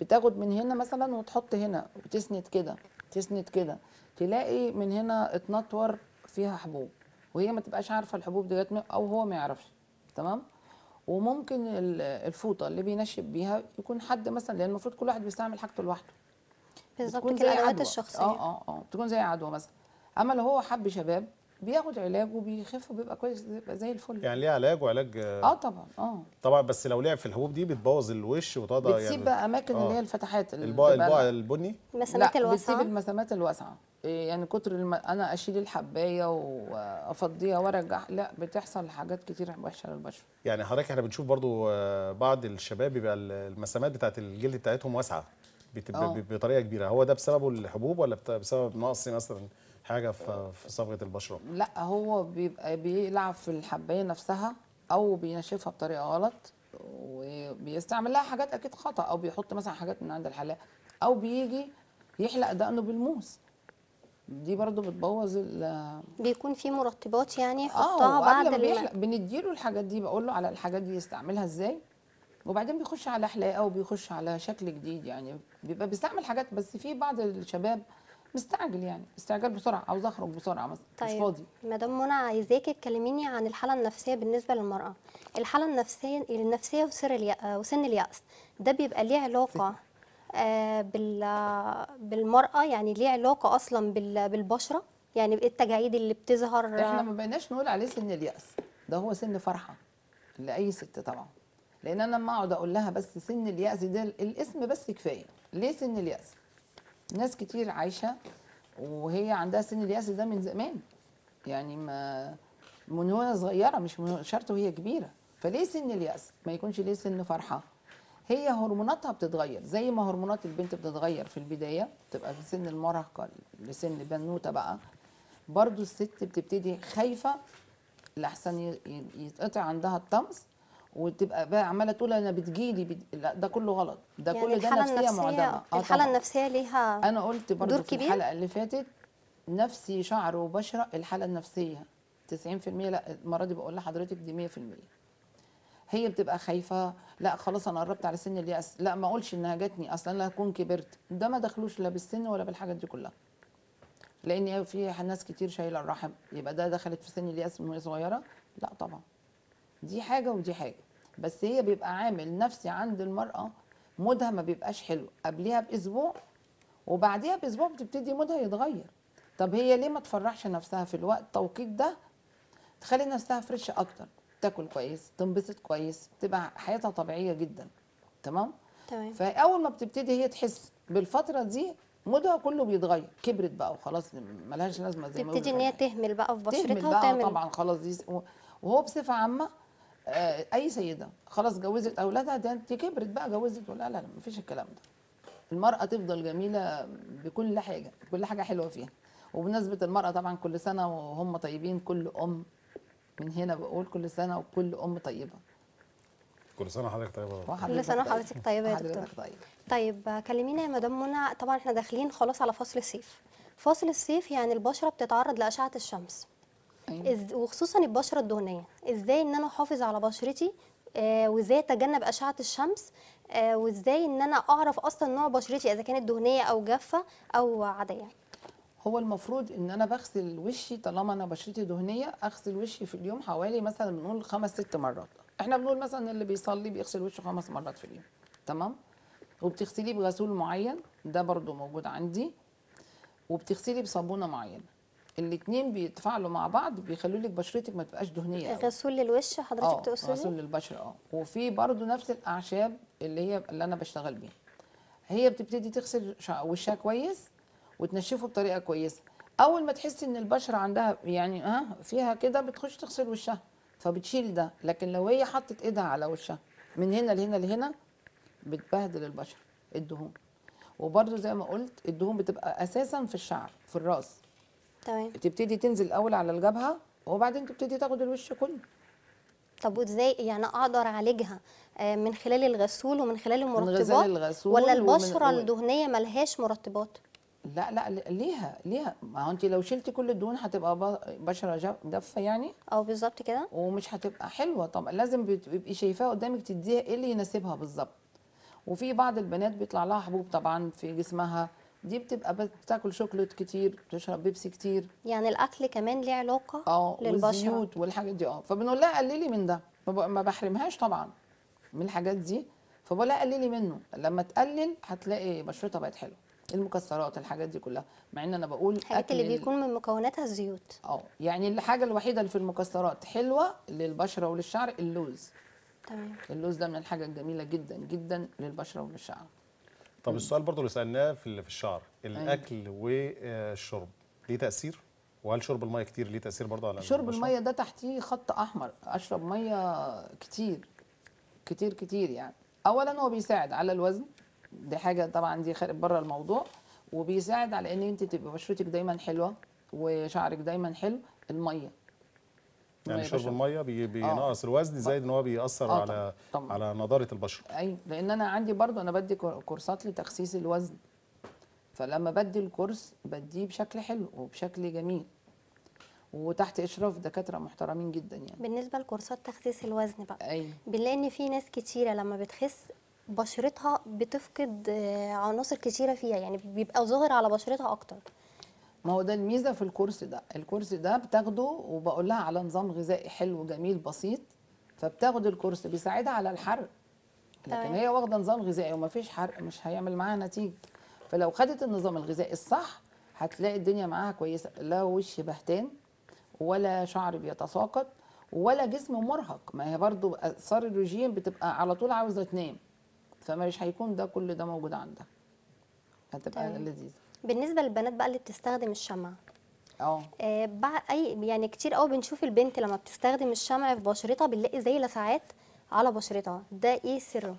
بتاخد من هنا مثلا وتحط هنا وتسند كده تسند كده تلاقي من هنا اتنطور فيها حبوب وهي ما تبقاش عارفه الحبوب ديت او هو ما يعرفش تمام وممكن الفوطه اللي بينشب بيها يكون حد مثلا لان المفروض كل واحد بيستعمل حاجته لوحده بالظبط كده الادوات الشخصيه اه اه اه بتكون زي عدوى مثلا اما لو هو حب شباب بياخد علاج وبيخف وبيبقى كويس بيبقى زي الفل يعني ليه علاج وعلاج اه طبعا اه طبعا بس لو لعب في الحبوب دي بتبوظ الوش وتقعد يعني بتسيب بقى اماكن اللي آه. هي الفتحات البقع البقع البني المسامات الواسعه بتسيب المسامات الواسعه إيه، يعني كتر الم... انا اشيل الحبايه وافضيها وارجع لا بتحصل حاجات كتير وحشه للبشره يعني حضرتك احنا بنشوف برضو آه، بعض الشباب بيبقى المسامات بتاعت الجلد بتاعتهم واسعه آه. بطريقه كبيره هو ده بسببه الحبوب ولا بسبب نقص مثلا حاجه آه. في صبغه البشره لا هو بيبقى بيلعب في الحبايه نفسها او بينشفها بطريقه غلط وبيستعمل لها حاجات اكيد خطا او بيحط مثلا حاجات من عند الحلاق او بيجي يحلق دقنه بالموس دي برضو بتبوظ ال بيكون في مرطبات يعني آه، يحطها بعد ما بنديله الحاجات دي بقول له على الحاجات دي يستعملها ازاي وبعدين بيخش على حلاقه وبيخش على شكل جديد يعني بيبقى بيستعمل حاجات بس في بعض الشباب مستعجل يعني استعجال بسرعه عاوز اخرج بسرعه مثلا طيب. مش فاضي مدام منى عايزاكي تكلميني عن الحاله النفسيه بالنسبه للمراه الحاله النفسيه النفسيه وسر وسن الياس ده بيبقى ليه علاقه آه بال... بالمراه يعني ليه علاقه اصلا بال... بالبشره يعني إيه التجاعيد اللي بتظهر احنا ما بقيناش نقول عليه سن الياس ده هو سن فرحه لاي ست طبعا لان انا لما اقعد اقول لها بس سن الياس ده الاسم بس كفايه ليه سن الياس ناس كتير عايشه وهي عندها سن الياس ده من زمان يعني ما من وهي صغيره مش من شرط وهي كبيره فليه سن الياس ما يكونش ليه سن فرحه هي هرموناتها بتتغير زي ما هرمونات البنت بتتغير في البدايه بتبقى في سن المراهقه لسن بنوته بقى برضو الست بتبتدي خايفه لحسن يتقطع عندها الطمس وتبقى بقى عماله تقول انا بتجيلي بت... لا ده كله غلط ده يعني كل ده نفسيه معدمه آه، الحاله طبعا. النفسيه ليها انا قلت برضه في الحلقه اللي فاتت نفسي شعر وبشره الحاله النفسيه 90% لا المره دي بقول لحضرتك دي 100% هي بتبقى خايفه لا خلاص انا قربت على سن الياس لا ما اقولش انها جاتني اصلا انا هكون كبرت ده ما دخلوش لا بالسن ولا بالحاجات دي كلها لان في ناس كتير شايله الرحم يبقى ده دخلت في سن الياس من وهي صغيره لا طبعا دي حاجه ودي حاجه بس هي بيبقى عامل نفسي عند المراه مودها ما بيبقاش حلو قبليها باسبوع وبعديها باسبوع بتبتدي مودها يتغير طب هي ليه ما تفرحش نفسها في الوقت التوقيت ده تخلي نفسها فريش اكتر تاكل كويس تنبسط كويس تبقى حياتها طبيعيه جدا تمام تمام فاول ما بتبتدي هي تحس بالفتره دي مودها كله بيتغير كبرت بقى وخلاص ملهاش لازمه زي ما تبتدي ان هي تهمل بقى في بشرتها تهمل بقى وتعمل طبعا خلاص دي وهو بصفه عامه آه، اي سيده خلاص جوزت اولادها دي كبرت بقى جوزت ولا لا لا مفيش الكلام ده المراه تفضل جميله بكل حاجه كل حاجه حلوه فيها وبمناسبه المراه طبعا كل سنه وهم طيبين كل ام من هنا بقول كل سنه وكل ام طيبه كل سنه حضرتك طيبه كل سنه وحضرتك طيبه يا دكتور طيب طيب كلمينا يا مدام منى طبعا احنا داخلين خلاص على فصل الصيف فصل الصيف يعني البشره بتتعرض لاشعه الشمس أيوة. وخصوصا البشره الدهنيه ازاي ان انا احافظ على بشرتي آه، وازاي اتجنب اشعه الشمس آه، وازاي ان انا اعرف اصلا نوع بشرتي اذا كانت دهنيه او جافه او عاديه هو المفروض ان انا بغسل وشي طالما انا بشرتي دهنيه اغسل وشي في اليوم حوالي مثلا بنقول خمس ست مرات احنا بنقول مثلا اللي بيصلي بيغسل وشه خمس مرات في اليوم تمام وبتغسليه بغسول معين ده برده موجود عندي وبتغسلي بصابونه معينه الاثنين بيتفاعلوا مع بعض بيخلوا لك بشرتك ما تبقاش دهنيه غسول للوش حضرتك آه، تقصدي غسول للبشره اه وفي برضو نفس الاعشاب اللي هي اللي انا بشتغل بيها هي بتبتدي تغسل وشها كويس وتنشفه بطريقه كويسه اول ما تحسي ان البشره عندها يعني ها آه، فيها كده بتخش تغسل وشها فبتشيل ده لكن لو هي حطت ايدها على وشها من هنا لهنا لهنا بتبهدل البشره الدهون وبرده زي ما قلت الدهون بتبقى اساسا في الشعر في الراس تمام تبتدي تنزل الاول على الجبهه وبعدين تبتدي تاخد الوش كله طب وازاي يعني اقدر اعالجها آه، من خلال الغسول ومن خلال المرطبات من الغسول ولا البشره ومن... الدهنيه ملهاش مرطبات لا لا ليها ليها ما هو انت لو شلتي كل الدهون هتبقى بشره جافه يعني اه بالظبط كده ومش هتبقى حلوه طبعا لازم بتبقي شايفاها قدامك تديها ايه اللي يناسبها بالظبط وفي بعض البنات بيطلع لها حبوب طبعا في جسمها دي بتبقى بتاكل شوكليت كتير بتشرب بيبسي كتير يعني الاكل كمان ليه علاقه اه والزيوت والحاجات دي اه فبنقول لها قللي من ده ما بحرمهاش طبعا من الحاجات دي فبقول لها قللي منه لما تقلل هتلاقي بشرتها بقت حلوه المكسرات الحاجات دي كلها مع ان انا بقول الحاجات اللي بيكون من مكوناتها الزيوت اه يعني الحاجه الوحيده اللي في المكسرات حلوه للبشره وللشعر اللوز تمام اللوز ده من الحاجه الجميله جدا جدا للبشره وللشعر طب السؤال برضه اللي سالناه في الشعر أيوه. الاكل والشرب آه، ليه تاثير وهل شرب الميه كتير ليه تاثير برضه على شرب الميه ده تحتيه خط احمر اشرب ميه كتير كتير كتير يعني اولا هو بيساعد على الوزن دي حاجه طبعا دي خارج بره الموضوع وبيساعد على ان انت تبقى بشرتك دايما حلوه وشعرك دايما حلو الميه يعني شرب الميه آه. بينقص آه. الوزن زائد ان هو بيأثر آه على طبعًا. على نضاره البشره ايوه لان انا عندي برضو انا بدي كورسات لتخسيس الوزن فلما بدي الكورس بديه بشكل حلو وبشكل جميل وتحت اشراف دكاتره محترمين جدا يعني بالنسبه لكورسات تخسيس الوزن بقى أيوة. بنلاقي ان في ناس كتيره لما بتخس بشرتها بتفقد آه، عناصر كتيره فيها يعني بيبقى ظاهر على بشرتها اكتر ما هو ده الميزه في الكورس ده الكورس ده بتاخده وبقول لها على نظام غذائي حلو جميل بسيط فبتاخد الكورس بيساعدها على الحرق لكن طيب. هي واخده نظام غذائي ومفيش حرق مش هيعمل معاها نتيجه فلو خدت النظام الغذائي الصح هتلاقي الدنيا معاها كويسه لا وش بهتان ولا شعر بيتساقط ولا جسم مرهق ما هي برضو اثار الرجيم بتبقى على طول عاوزه تنام فمش هيكون ده كل ده موجود عندها هتبقى طيب. لذيذه بالنسبه للبنات بقى اللي بتستخدم الشمع اه, آه، اي يعني كتير قوي بنشوف البنت لما بتستخدم الشمع في بشرتها بنلاقي زي لسعات على بشرتها ده ايه سره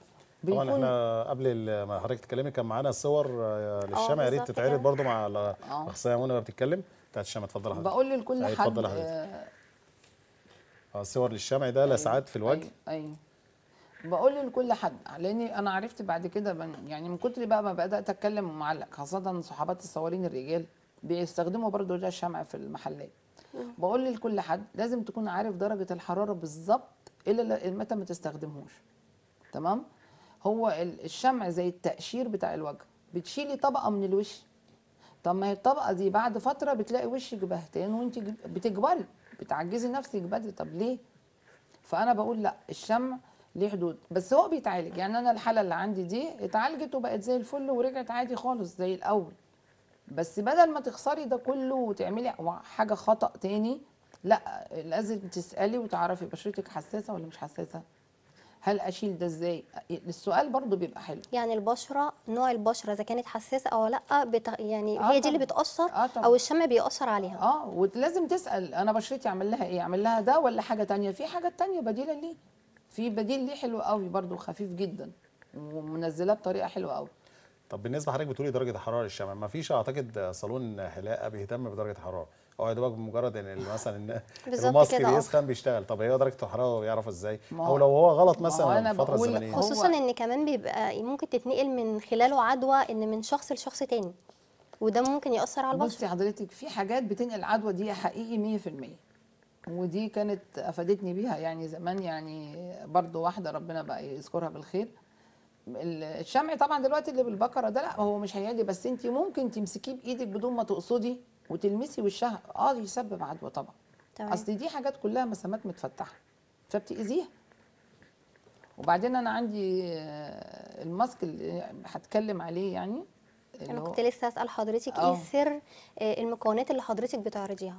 طبعا احنا قبل ما حضرتك تتكلمي كان معانا صور آه، للشمع يا ريت تتعرض برضو مع الاخصائيه آه. منى وهي بتتكلم بتاعت الشمع اتفضل حضرتك بقول لكل حد اتفضل حضرتك اه صور للشمع ده لسعات في الوجه ايوه, أيوة. بقول لكل حد لاني انا عرفت بعد كده يعني من كتر بقى ما بدات اتكلم معلق خاصه صحابات الصوارين الرجال بيستخدموا برضو ده الشمع في المحلات بقول لكل حد لازم تكون عارف درجه الحراره بالظبط الا متى ما تستخدمهوش تمام هو الشمع زي التقشير بتاع الوجه بتشيلي طبقه من الوش طب ما هي الطبقه دي بعد فتره بتلاقي وشك بهتان وانت بتكبري بتعجزي نفسك بدري طب ليه فانا بقول لا الشمع ليه حدود بس هو بيتعالج يعني انا الحاله اللي عندي دي اتعالجت وبقت زي الفل ورجعت عادي خالص زي الاول بس بدل ما تخسري ده كله وتعملي حاجه خطا تاني لا لازم تسالي وتعرفي بشرتك حساسه ولا مش حساسه هل اشيل ده ازاي السؤال برضو بيبقى حلو يعني البشره نوع البشره اذا كانت حساسه او لا بتغ... يعني آه هي دي اللي بتاثر آه او الشمع بيأثر عليها اه ولازم تسال انا بشرتي اعمل لها ايه اعمل لها ده ولا حاجه تانية في حاجه تانية بديله ليه في بديل ليه حلو قوي برضو خفيف جدا ومنزلاه بطريقه حلوه قوي طب بالنسبه لحضرتك بتقولي درجه حراره الشمع ما فيش اعتقد صالون حلاقه بيهتم بدرجه الحراره هو يا دوبك مجرد ان مثلا الماسك بيسخن آه. بيشتغل طب هي درجه الحراره بيعرف ازاي او لو هو غلط مثلا في فتره زمنيه خصوصا ان كمان بيبقى ممكن تتنقل من خلاله عدوى ان من شخص لشخص تاني وده ممكن ياثر على البشر بصي حضرتك في حاجات بتنقل عدوى دي حقيقي 100% ودي كانت افادتني بيها يعني زمان يعني برضو واحده ربنا بقى يذكرها بالخير الشمع طبعا دلوقتي اللي بالبكره ده لا هو مش هيعلي بس انت ممكن تمسكيه بايدك بدون ما تقصدي وتلمسي وشها اه يسبب عدوى طبعا طيب. اصل دي حاجات كلها مسامات متفتحه فبتاذيها وبعدين انا عندي آه، الماسك اللي هتكلم عليه يعني انا كنت لسه هسال حضرتك أوه. ايه آه. سر آه، المكونات اللي حضرتك بتعرضيها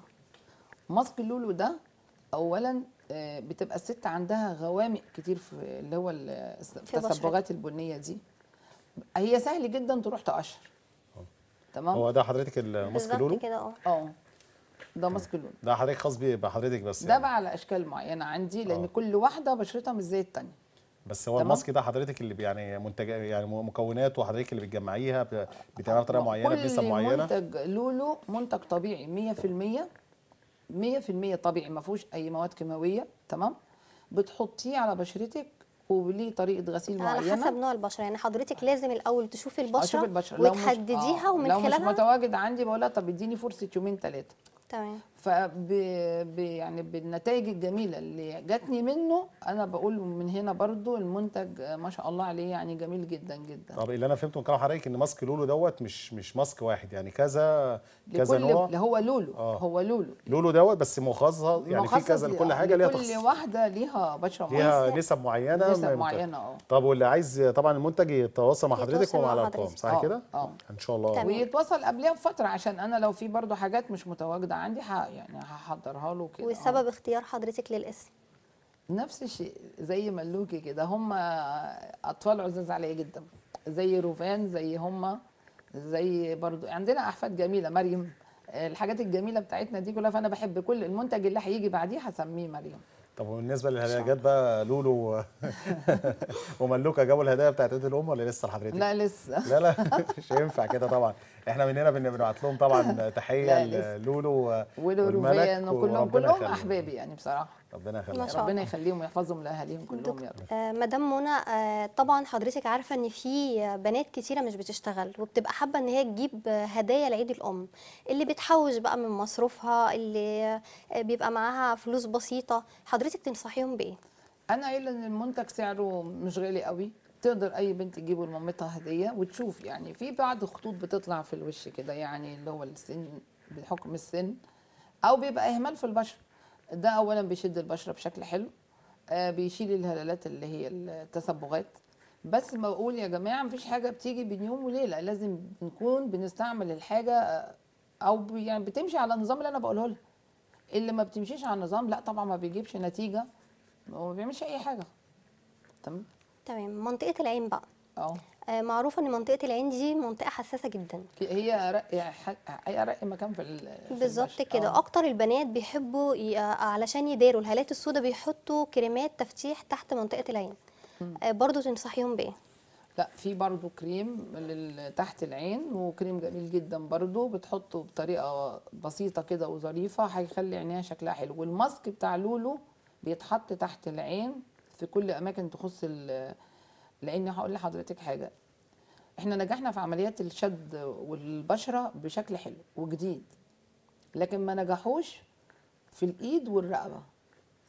ماسك اللولو ده اولا آه، بتبقى الست عندها غوامق كتير في اللي هو التصبغات البنيه دي هي سهل جدا تروح تقشر آه. تمام هو ده حضرتك الماسك اللولو كده اه, آه. ده ماسك لولو ده حضرتك خاص بيه بحضرتك بس ده يعني. بقى على اشكال معينه عندي لان أوه. كل واحده بشرتها مش زي الثانيه بس هو الماسك ده حضرتك اللي يعني منتج يعني مكوناته حضرتك اللي بتجمعيها بتعملها بطريقه معينه بنسب معينه منتج لولو منتج طبيعي 100% 100% طبيعي ما فيهوش اي مواد كيماويه تمام بتحطيه على بشرتك وليه طريقه غسيل على معينه على حسب نوع البشره يعني حضرتك لازم الاول تشوفي البشره البشره وتحدديها آه ومن خلالها لو مش متواجد عندي بقولها طب اديني فرصه يومين ثلاثه تمام فب يعني بالنتائج الجميله اللي جاتني منه انا بقول من هنا برضو المنتج ما شاء الله عليه يعني جميل جدا جدا طب اللي انا فهمته من كلام حضرتك ان ماسك لولو دوت مش مش ماسك واحد يعني كذا كذا نوع اللي هو لولو آه. هو لولو لولو دوت بس مخصص يعني في كذا لكل يعني حاجه ليها تخصص كل واحده ليها بشره معينه ليها نسب معينه نسب معينه اه طب واللي عايز طبعا المنتج يتواصل مع حضرتك ومع الارقام صح كده؟ آه،, اه ان شاء الله ويتواصل قبلها بفتره عشان انا لو في برضو حاجات مش متواجده عندي يعني هحضرها له كده وسبب آه. اختيار حضرتك للاسم نفس الشيء زي ملوكي كده هم اطفال عزاز عليا جدا زي روفان زي هم زي برضو عندنا احفاد جميله مريم الحاجات الجميله بتاعتنا دي كلها فانا بحب كل المنتج اللي هيجي بعديه هسميه مريم طب وبالنسبه للهدايات بقى لولو و... وملوكه جابوا الهدايا بتاعت عيد الام ولا لسه لحضرتك؟ لا لسه لا لا مش هينفع كده طبعا احنا هنا بنبعت لهم طبعا تحيه لولو والملك وكلهم كلهم احبابي يعني بصراحه ربنا يخليهم ربنا يخليهم ويحفظهم لاهاليهم كلهم يا رب آه مدام منى آه طبعا حضرتك عارفه ان في بنات كتيره مش بتشتغل وبتبقى حابه ان هي تجيب هدايا لعيد الام اللي بتحوش بقى من مصروفها اللي آه، بيبقى معاها فلوس بسيطه حضرتك تنصحيهم بايه انا قايله ان المنتج سعره مش غالي قوي تقدر اي بنت تجيبه لمامتها هديه وتشوف يعني في بعض خطوط بتطلع في الوش كده يعني اللي هو السن بحكم السن او بيبقى اهمال في البشر ده اولا بيشد البشره بشكل حلو آه، بيشيل الهلالات اللي هي التصبغات بس ما بقول يا جماعه مفيش حاجه بتيجي بين يوم وليله لازم نكون بنستعمل الحاجه آه، او يعني بتمشي على النظام اللي انا بقوله لها اللي ما بتمشيش على النظام لا طبعا ما بيجيبش نتيجه وما بيعملش اي حاجه تمام تمام منطقه العين بقى اه آه، معروفه ان منطقه العين دي منطقه حساسه جدا هي يعني اي رأي مكان في بالظبط كده آه. اكتر البنات بيحبوا آه، علشان يداروا الهالات السوداء بيحطوا كريمات تفتيح تحت منطقه العين برضو تنصحيهم بايه لا في برضو كريم تحت العين وكريم جميل جدا برضو بتحطه بطريقه بسيطه كده وظريفه هيخلي عينيها شكلها حلو والماسك بتاع لولو بيتحط تحت العين في كل اماكن تخص لان هقول لحضرتك حاجه احنا نجحنا في عمليات الشد والبشره بشكل حلو وجديد لكن ما نجحوش في الايد والرقبه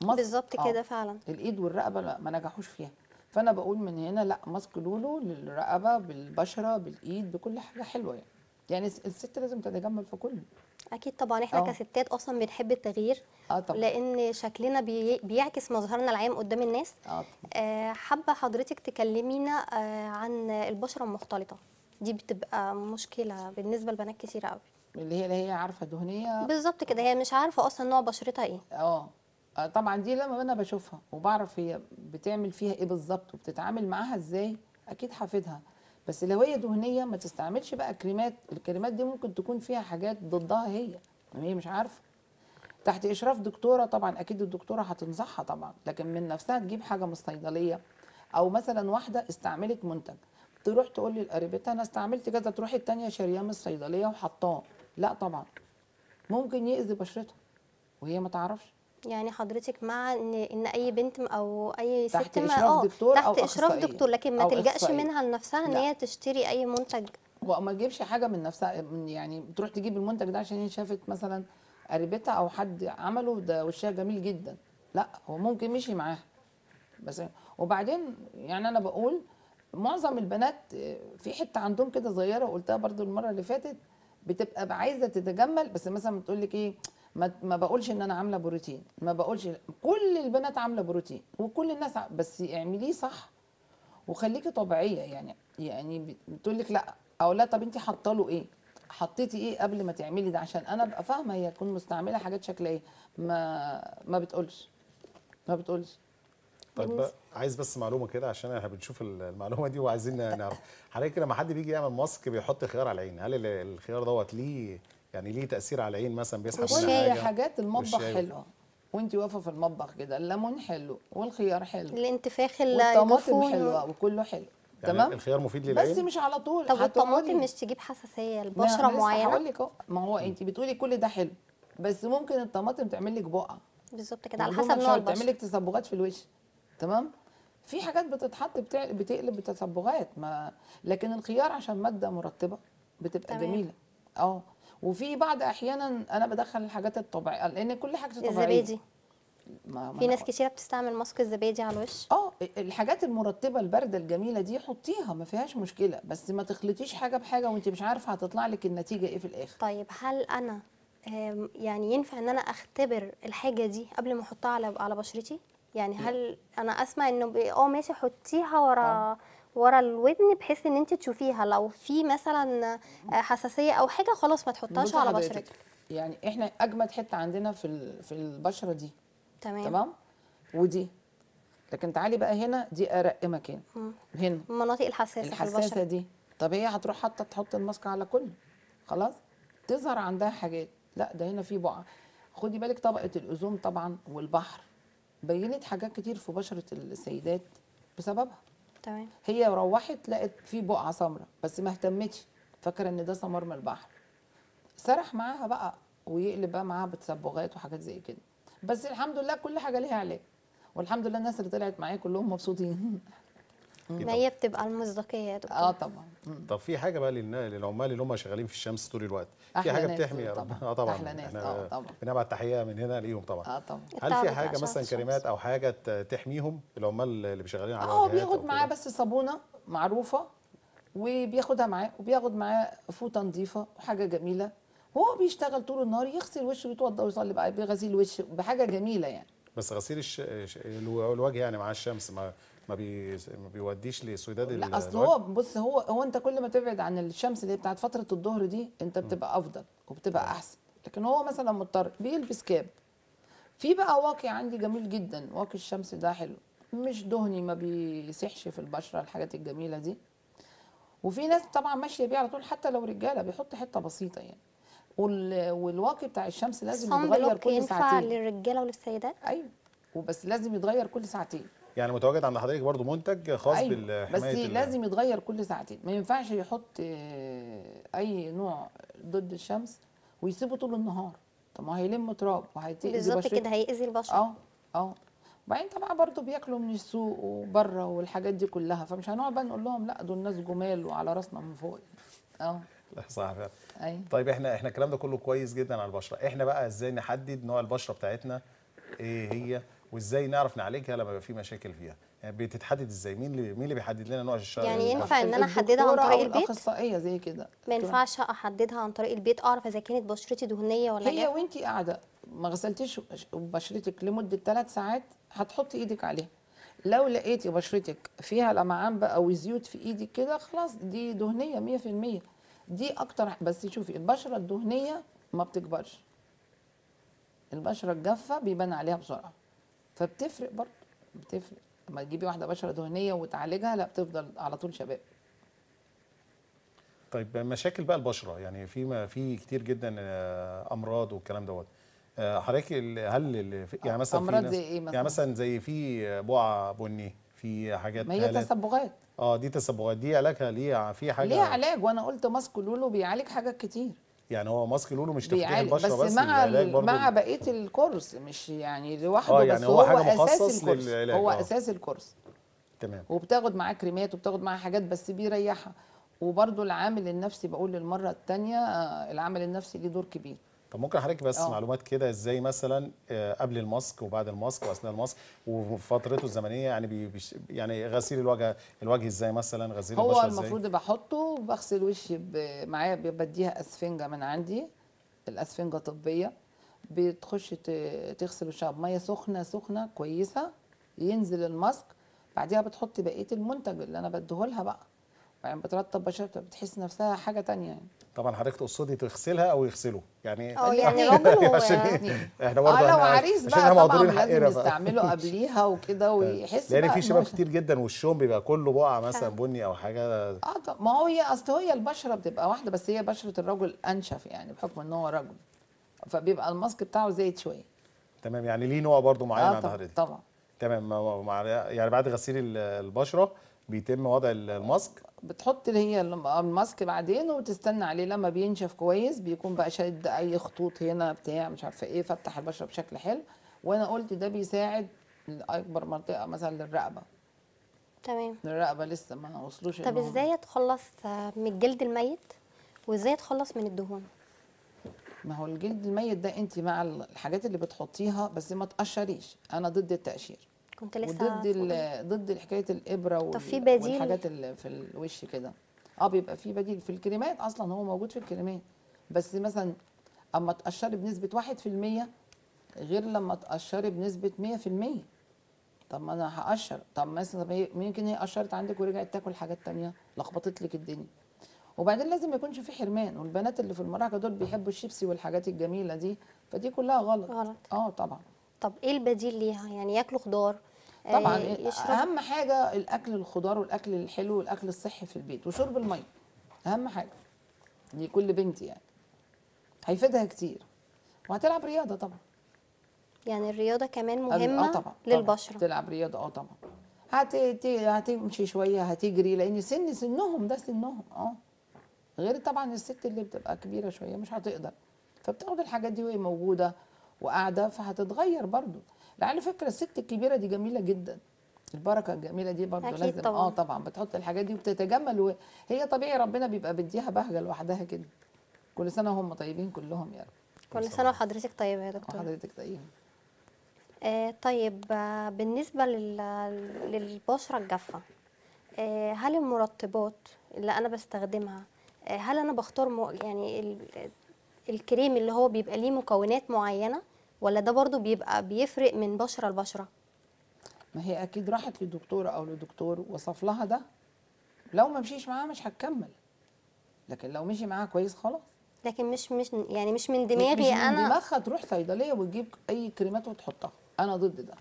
بالظبط كده آه. فعلا الايد والرقبه لا ما نجحوش فيها فانا بقول من هنا لا ماسك لولو للرقبه بالبشره بالايد بكل حاجه حلوه يعني يعني الست لازم تتجمل في كله اكيد طبعا احنا أوه. كستات اصلا بنحب التغيير آه طبعا لان شكلنا بي... بيعكس مظهرنا العام قدام الناس آه, اه, حابه حضرتك تكلمينا آه عن البشره المختلطه دي بتبقى مشكله بالنسبه لبنات كثيره قوي اللي هي اللي هي عارفه دهنيه بالظبط كده هي مش عارفه اصلا نوع بشرتها ايه اه, آه، طبعا دي لما انا بشوفها وبعرف هي بتعمل فيها ايه بالظبط وبتتعامل معاها ازاي اكيد حافظها بس لو هي دهنيه ما تستعملش بقى كريمات الكريمات دي ممكن تكون فيها حاجات ضدها هي يعني هي مش عارفه تحت اشراف دكتوره طبعا اكيد الدكتوره هتنصحها طبعا لكن من نفسها تجيب حاجه من الصيدليه او مثلا واحده استعملت منتج تروح تقول لي القريبتها انا استعملت كذا تروح الثانيه شارياه من الصيدليه وحطاه لا طبعا ممكن يأذي بشرتها وهي ما تعرفش يعني حضرتك مع ان ان اي بنت او اي ست تحت ما اه تحت أو اشراف دكتور لكن ما تلجاش منها لنفسها ان هي تشتري اي منتج وما تجيبش حاجه من نفسها يعني تروح تجيب المنتج ده عشان هي شافت مثلا قريبتها او حد عمله ده وشها جميل جدا لا هو ممكن مشي معاها بس وبعدين يعني انا بقول معظم البنات آه، في حته عندهم كده صغيره وقلتها برضو المره اللي فاتت بتبقى عايزه تتجمل بس مثلا بتقول لك ايه ما, ما بقولش ان انا عامله بروتين ما بقولش كل البنات عامله بروتين وكل الناس بس اعمليه صح وخليكي طبيعيه يعني يعني بتقول لك لا او لا طب انت حاطه له ايه حطيتي ايه قبل ما تعملي ده عشان انا ابقى فاهمه هي تكون مستعمله حاجات شكلها ايه ما ما بتقولش ما بتقولش طيب عايز بس معلومه كده عشان احنا بنشوف المعلومه دي وعايزين نعرف حضرتك لما حد بيجي يعمل ماسك بيحط خيار على العين هل الخيار دوت ليه يعني ليه تاثير على العين مثلا بيسحب منها حاجه حاجات المطبخ حلوه وانت واقفه في المطبخ كده الليمون حلو والخيار حلو الانتفاخ الطماطم حلوه وكله حلو يعني تمام الخيار مفيد للعين بس مش على طول طب الطماطم مش تجيب حساسيه لبشره معينه هقول لك ما هو انت بتقولي كل ده حلو بس ممكن الطماطم تعمل لك بقع بالظبط كده على يعني حسب نوع البشره تعمل لك تصبغات في الوش تمام في حاجات بتتحط بتقلب بتصبغات ما لكن الخيار عشان ماده مرطبه بتبقى تمام. جميله اه وفي بعض احيانا انا بدخل الحاجات الطبيعيه لان كل حاجه طبيعيه الزبادي ما في ناس كتيره بتستعمل ماسك الزبادي على الوش اه الحاجات المرتبه البارده الجميله دي حطيها ما فيهاش مشكله بس ما تخلطيش حاجه بحاجه وانت مش عارفه هتطلع لك النتيجه ايه في الاخر طيب هل انا يعني ينفع ان انا اختبر الحاجه دي قبل ما احطها على على بشرتي يعني هل انا اسمع انه اه ماشي حطيها ورا أوه. ورا الودن بحيث ان انت تشوفيها لو في مثلا آه، حساسيه او حاجه خلاص ما تحطهاش على بشرتك يعني احنا اجمد حته عندنا في في البشره دي تمام تمام ودي لكن تعالي بقى هنا دي ارق مكان هنا المناطق الحساسه الحساسه في البشرة. دي طب هي هتروح حتى تحط الماسك على كل خلاص تظهر عندها حاجات لا ده هنا في بقع خدي بالك طبقه الاوزون طبعا والبحر بينت حاجات كتير في بشره السيدات بسببها تمام هي روحت لقت في بقعه سمراء بس ما اهتمتش فاكره ان ده سمر من البحر سرح معاها بقى ويقلب بقى معاها بتصبغات وحاجات زي كده بس الحمد لله كل حاجه ليها علاج والحمد لله الناس اللي طلعت معايا كلهم مبسوطين ما هي بتبقى المصداقيه يا دكتور اه طبعا طب في حاجه بقى للعمال اللي هم شغالين في الشمس طول الوقت في حاجه بتحمي يا رب اه طبعا احنا آه طبعا بنبعت تحيه من هنا ليهم طبعا اه طبعا هل في حاجه مثلا كريمات او حاجه تحميهم العمال اللي شغالين على اه بياخد معاه بس صابونه معروفه وبياخدها معاه وبياخد معاه فوطه نظيفه وحاجه جميله وهو بيشتغل طول النهار يغسل وشه ويتوضا ويصلي بغسيل وشه بحاجه جميله يعني بس غسيل الوجه يعني مع الشمس ما ما بي ما بيوديش لسداد لا اصل هو بص هو هو انت كل ما تبعد عن الشمس اللي بتاعت فتره الظهر دي انت بتبقى افضل وبتبقى احسن لكن هو مثلا مضطر بيلبس كاب في بقى واقي عندي جميل جدا واقي الشمس ده حلو مش دهني ما بيسحش في البشره الحاجات الجميله دي وفي ناس طبعا ماشيه بيه على طول حتى لو رجاله بيحط حته بسيطه يعني والواقي بتاع الشمس لازم يتغير كل ساعتين ينفع للرجاله وللسيدات ايوه وبس لازم يتغير كل ساعتين يعني متواجد عند حضرتك برضو منتج خاص أيوة. بالحمايه بس اللي... لازم يتغير كل ساعتين ما ينفعش يحط آه، اي نوع ضد الشمس ويسيبه طول النهار طب ما هيلم تراب وهيأذي بالظبط كده هيأذي البشر اه اه وبعدين طبعا برضه بياكلوا من السوق وبره والحاجات دي كلها فمش هنقعد بقى نقول لهم لا دول ناس جمال وعلى راسنا من فوق اه لا صح فعلا أيوة. طيب احنا احنا الكلام ده كله كويس جدا على البشره احنا بقى ازاي نحدد نوع البشره بتاعتنا ايه هي وازاي نعرف نعالجها لما يبقى في مشاكل فيها يعني بتتحدد ازاي مين اللي مين اللي بيحدد لنا نوع الشعر يعني ينفع ان انا احددها عن طريق البيت اخصائيه زي كده ما ينفعش احددها عن طريق البيت اعرف اذا كانت بشرتي دهنيه ولا لا هي وانت قاعده ما غسلتيش بشرتك لمده ثلاث ساعات هتحطي ايدك عليها لو لقيتي بشرتك فيها لمعان بقى وزيوت في ايدك كده خلاص دي دهنيه 100% دي اكتر بس شوفي البشره الدهنيه ما بتكبرش البشره الجافه بيبان عليها بسرعه فبتفرق برضه بتفرق لما تجيبي واحده بشره دهنيه وتعالجها لا بتفضل على طول شباب طيب مشاكل بقى البشره يعني في ما في كتير جدا آه، امراض والكلام دوت آه، حضرتك هل يعني مثلا امراض زي ايه مثلا يعني مثلا زي في بقع بني في حاجات ما هي تصبغات اه دي تصبغات دي علاجها ليه في حاجه ليها علاج وانا قلت ماسك لولو بيعالج حاجات كتير يعني هو ماسك لونه مش تفتيح البشره بس, بس مع مع بقيه الكورس مش يعني لوحده آه يعني بس هو, هو اساس الكورس هو آه. اساس الكورس تمام وبتاخد معاه كريمات وبتاخد معاه حاجات بس بيريحها وبرده العامل النفسي بقول للمره الثانيه آه، العامل النفسي ليه دور كبير طب ممكن حضرتك بس أوه. معلومات كده ازاي مثلا آه، قبل الماسك وبعد الماسك واثناء الماسك وفترته الزمنيه يعني بيش يعني غسيل الوجه الوجه ازاي مثلا غسيل البشره ازاي هو المفروض بحطه بغسل وشي معايا بديها اسفنجه من عندي الاسفنجه طبيه بتخش تغسل وشها بميه سخنه سخنه كويسه ينزل الماسك بعديها بتحطي بقيه المنتج اللي انا بديهولها بقى يعني بترطب بشرتها بتحس نفسها حاجه تانية يعني طبعا حضرتك تقصدي تغسلها او يغسله يعني اه يعني, يعني راجل آه. احنا برضه آه، لو عريس بقى طبعا لازم بنستعمله قبليها وكده طيب. ويحس لان في شباب كتير جدا وشهم بيبقى كله بقع مثلا بني او حاجه اه طب ما هو هي اصل هي البشره بتبقى واحده بس هي بشره الرجل انشف يعني بحكم ان هو رجل فبيبقى الماسك بتاعه زايد شويه تمام يعني ليه نوع برضه معين آه، على طبعا تمام يعني بعد غسيل البشره بيتم وضع الماسك بتحط اللي هي آه، الماسك بعدين وتستنى عليه لما بينشف كويس بيكون بقى شد اي خطوط هنا بتاع مش عارفه ايه فتح البشره بشكل حلو وانا قلت ده بيساعد اكبر منطقه مثلا للرقبه تمام الرقبه لسه ما وصلوش طب ازاي اتخلص من الجلد الميت وازاي اتخلص من الدهون ما هو الجلد الميت ده انت مع الحاجات اللي بتحطيها بس ما تقشريش انا ضد التقشير كنت لسه ضد ضد حكايه الابره وال... طب في بديل والحاجات اللي في الوش كده اه بيبقى في بديل في الكريمات اصلا هو موجود في الكريمات بس مثلا اما تقشري بنسبه 1% غير لما تقشري بنسبه 100% طب ما انا هقشر طب مثلا ممكن هي قشرت عندك ورجعت تاكل حاجات تانية لخبطت لك الدنيا وبعدين لازم ما يكونش في حرمان والبنات اللي في المراهقه دول بيحبوا الشيبسي والحاجات الجميله دي فدي كلها غلط غلط اه طبعا طب ايه البديل ليها يعني ياكلوا خضار إيه، طبعا إيه، يشرب. اهم حاجه الاكل الخضار والاكل الحلو والاكل الصحي في البيت وشرب الميه اهم حاجه دي كل بنت يعني هيفيدها كتير وهتلعب رياضه طبعا يعني الرياضه كمان آه، مهمه آه طبعا. للبشره طبعا. تلعب رياضه اه طبعا هتمشي شويه هتجري لان سن سنهم ده سنهم اه غير طبعا الست اللي بتبقى كبيره شويه مش هتقدر فبتاخد الحاجات دي وهي موجوده وقاعده فهتتغير برضو على فكره الست الكبيره دي جميله جدا البركه الجميله دي برضه لازم طبعا. اه طبعا بتحط الحاجات دي وبتتجمل وهي طبيعي ربنا بيبقى بيديها بهجه لوحدها كده كل سنه وهم طيبين كلهم يا رب كل سنه, سنة وحضرتك طيبه يا دكتور وحضرتك طيبه آه طيب آه بالنسبه للبشره الجافه آه هل المرطبات اللي انا بستخدمها آه هل انا بختار يعني الكريم اللي هو بيبقى ليه مكونات معينه ولا ده برضو بيبقى بيفرق من بشره لبشره ما هي اكيد راحت لدكتوره او لدكتور وصف لها ده لو ما مشيش معاها مش هتكمل لكن لو مشي معاها كويس خلاص لكن مش مش يعني مش من دماغي مش من انا دماغها تروح صيدليه وتجيب اي كريمات وتحطها انا ضد ده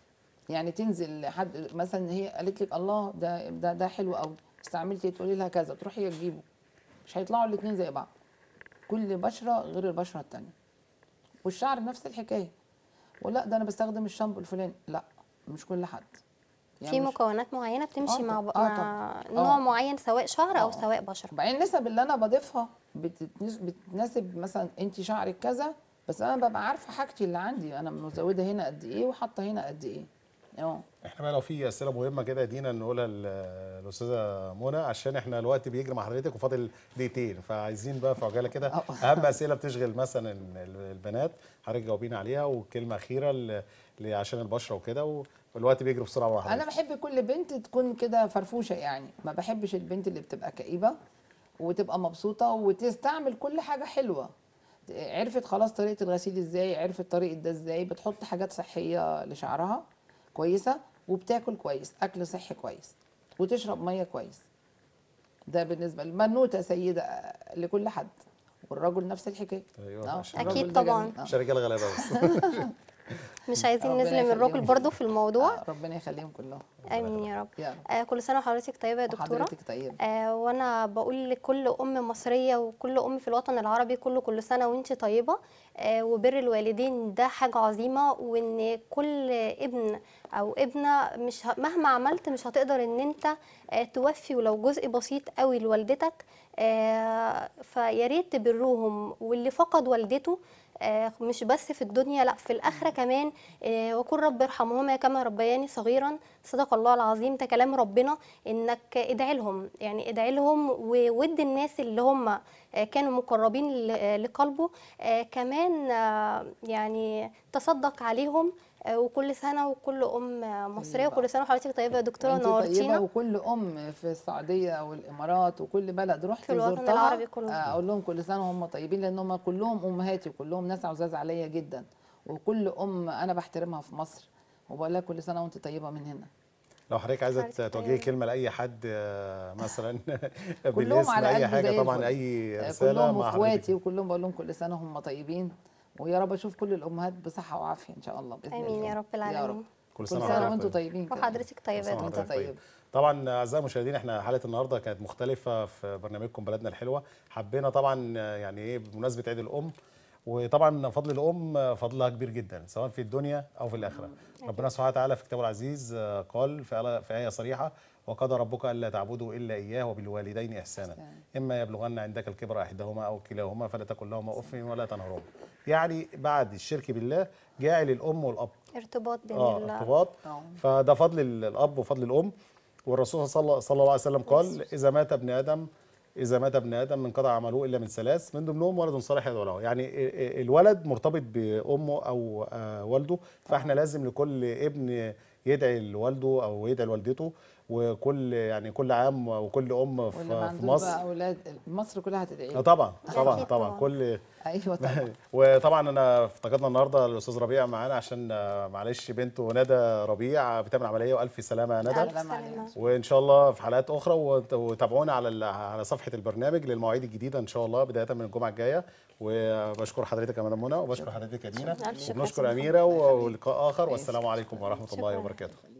يعني تنزل لحد مثلا هي قالت لك الله ده ده ده حلو قوي استعملتي تقولي لها كذا تروحي تجيبه مش هيطلعوا الاثنين زي بعض كل بشره غير البشره الثانيه والشعر نفس الحكايه ولا ده انا بستخدم الشامبو الفلاني لا مش كل حد يعني في مكونات معينه بتمشي آه، مع, ب... آه، مع نوع آه. معين سواء شعر او سواء بشره بعدين النسب اللي انا بضيفها بتناسب مثلا انت شعرك كذا بس انا ببقى عارفه حاجتي اللي عندي انا مزوده هنا قد ايه وحاطه هنا قد ايه اه احنا بقى لو في اسئله مهمه كده دينا نقولها للاستاذه منى عشان احنا الوقت بيجري مع حضرتك وفاضل دقيقتين فعايزين بقى في عجاله كده اه. اهم اسئله بتشغل مثلا البنات حضرتك جاوبينا عليها وكلمه اخيره عشان البشره وكده والوقت بيجري بسرعه مع حضرتك انا بحب كل بنت تكون كده فرفوشه يعني ما بحبش البنت اللي بتبقى كئيبه وتبقى مبسوطه وتستعمل كل حاجه حلوه عرفت خلاص طريقه الغسيل ازاي عرفت طريقه ده ازاي بتحط حاجات صحيه لشعرها كويسه وبتاكل كويس اكل صحي كويس وتشرب ميه كويس ده بالنسبه للمنوتة سيده لكل حد والرجل نفس الحكايه ايوه آه. اكيد طبعا عشان رجال غلابه بس مش عايزين نظلم الراجل برضو في الموضوع آه ربنا يخليهم كلهم امين يا رب آه كل سنه وحضرتك طيبه يا دكتوره حضرتك طيبه آه وانا بقول لكل ام مصريه وكل ام في الوطن العربي كله كل سنه وانت طيبه آه وبر الوالدين ده حاجه عظيمه وان كل ابن او ابنه مش مهما عملت مش هتقدر ان انت آه توفي ولو جزء بسيط قوي لوالدتك آه فيا ريت تبروهم واللي فقد والدته آه، مش بس في الدنيا لا في الآخرة كمان آه، وقل رب ارحمهما كما ربياني صغيرا صدق الله العظيم ده كلام ربنا إنك ادعي لهم يعني ادعي لهم وود الناس اللي هم آه، كانوا مقربين لقلبه كمان يعني تصدق عليهم وكل سنه وكل ام مصريه وكل سنه وحضرتك طيبه يا دكتوره نورتينا طيبه وكل ام في السعوديه والامارات وكل بلد رحت في الوطن زرتها العربي كله. آه، اقول لهم كل سنه وهم طيبين لان هم كلهم امهاتي وكلهم ناس عزاز عليا جدا وكل ام انا بحترمها في مصر وبقول لها كل سنه وانت طيبه من هنا لو حضرتك عايزه توجهي كلمه لاي حد آه، مثلا كلهم على اي حاجه طبعا اي آه، رساله كلهم اخواتي وكلهم بقول لهم كل سنه هم طيبين ويا رب اشوف كل الامهات بصحه وعافيه ان شاء الله باذن امين الله. يا رب العالمين يا رب كل سنه, سنة وانتم طيبين وحضرتك طيبه وانتم طيب طبعا اعزائي المشاهدين احنا حلقه النهارده كانت مختلفه في برنامجكم بلدنا الحلوه حبينا طبعا يعني ايه بمناسبه عيد الام وطبعا فضل الام فضلها كبير جدا سواء في الدنيا او في الاخره ربنا سبحانه وتعالى في كتابه العزيز قال آية- في ايه صريحه وقضى ربك الا تعبدوا الا اياه وبالوالدين احسانا اما يبلغن عندك الكبر احدهما او كلاهما فلا تكن لهما اف ولا تنهرهما يعني بعد الشرك بالله جاعل الام والاب ارتباط بين آه ارتباط نعم. فده فضل الاب وفضل الام والرسول صلى الله عليه وسلم قال اذا مات ابن ادم اذا مات ابن ادم من قطع عمله الا من ثلاث من ضمنهم ولد صالح يدعو له يعني الولد مرتبط بامه او آه، والده فاحنا لازم لكل ابن يدعي لوالده او يدعي لوالدته وكل يعني كل عام وكل ام في, في مصر بقى اولاد مصر كلها هتدعي آه، طبعا يعني طبعا طبعا كل ايوه طبعا وطبعا انا افتقدنا النهارده الاستاذ ربيع معانا عشان آه، معلش بنته ندى ربيع بتعمل عمليه والف سلامه يا ندى وان شاء الله في حلقات اخرى وتابعونا على على صفحه البرنامج للمواعيد الجديده ان شاء الله بدايه من الجمعه الجايه وبشكر حضرتك يا مدام منى وبشكر حضرتك يا دينا وبنشكر اميره ولقاء اخر والسلام عليكم ورحمه الله وبركاته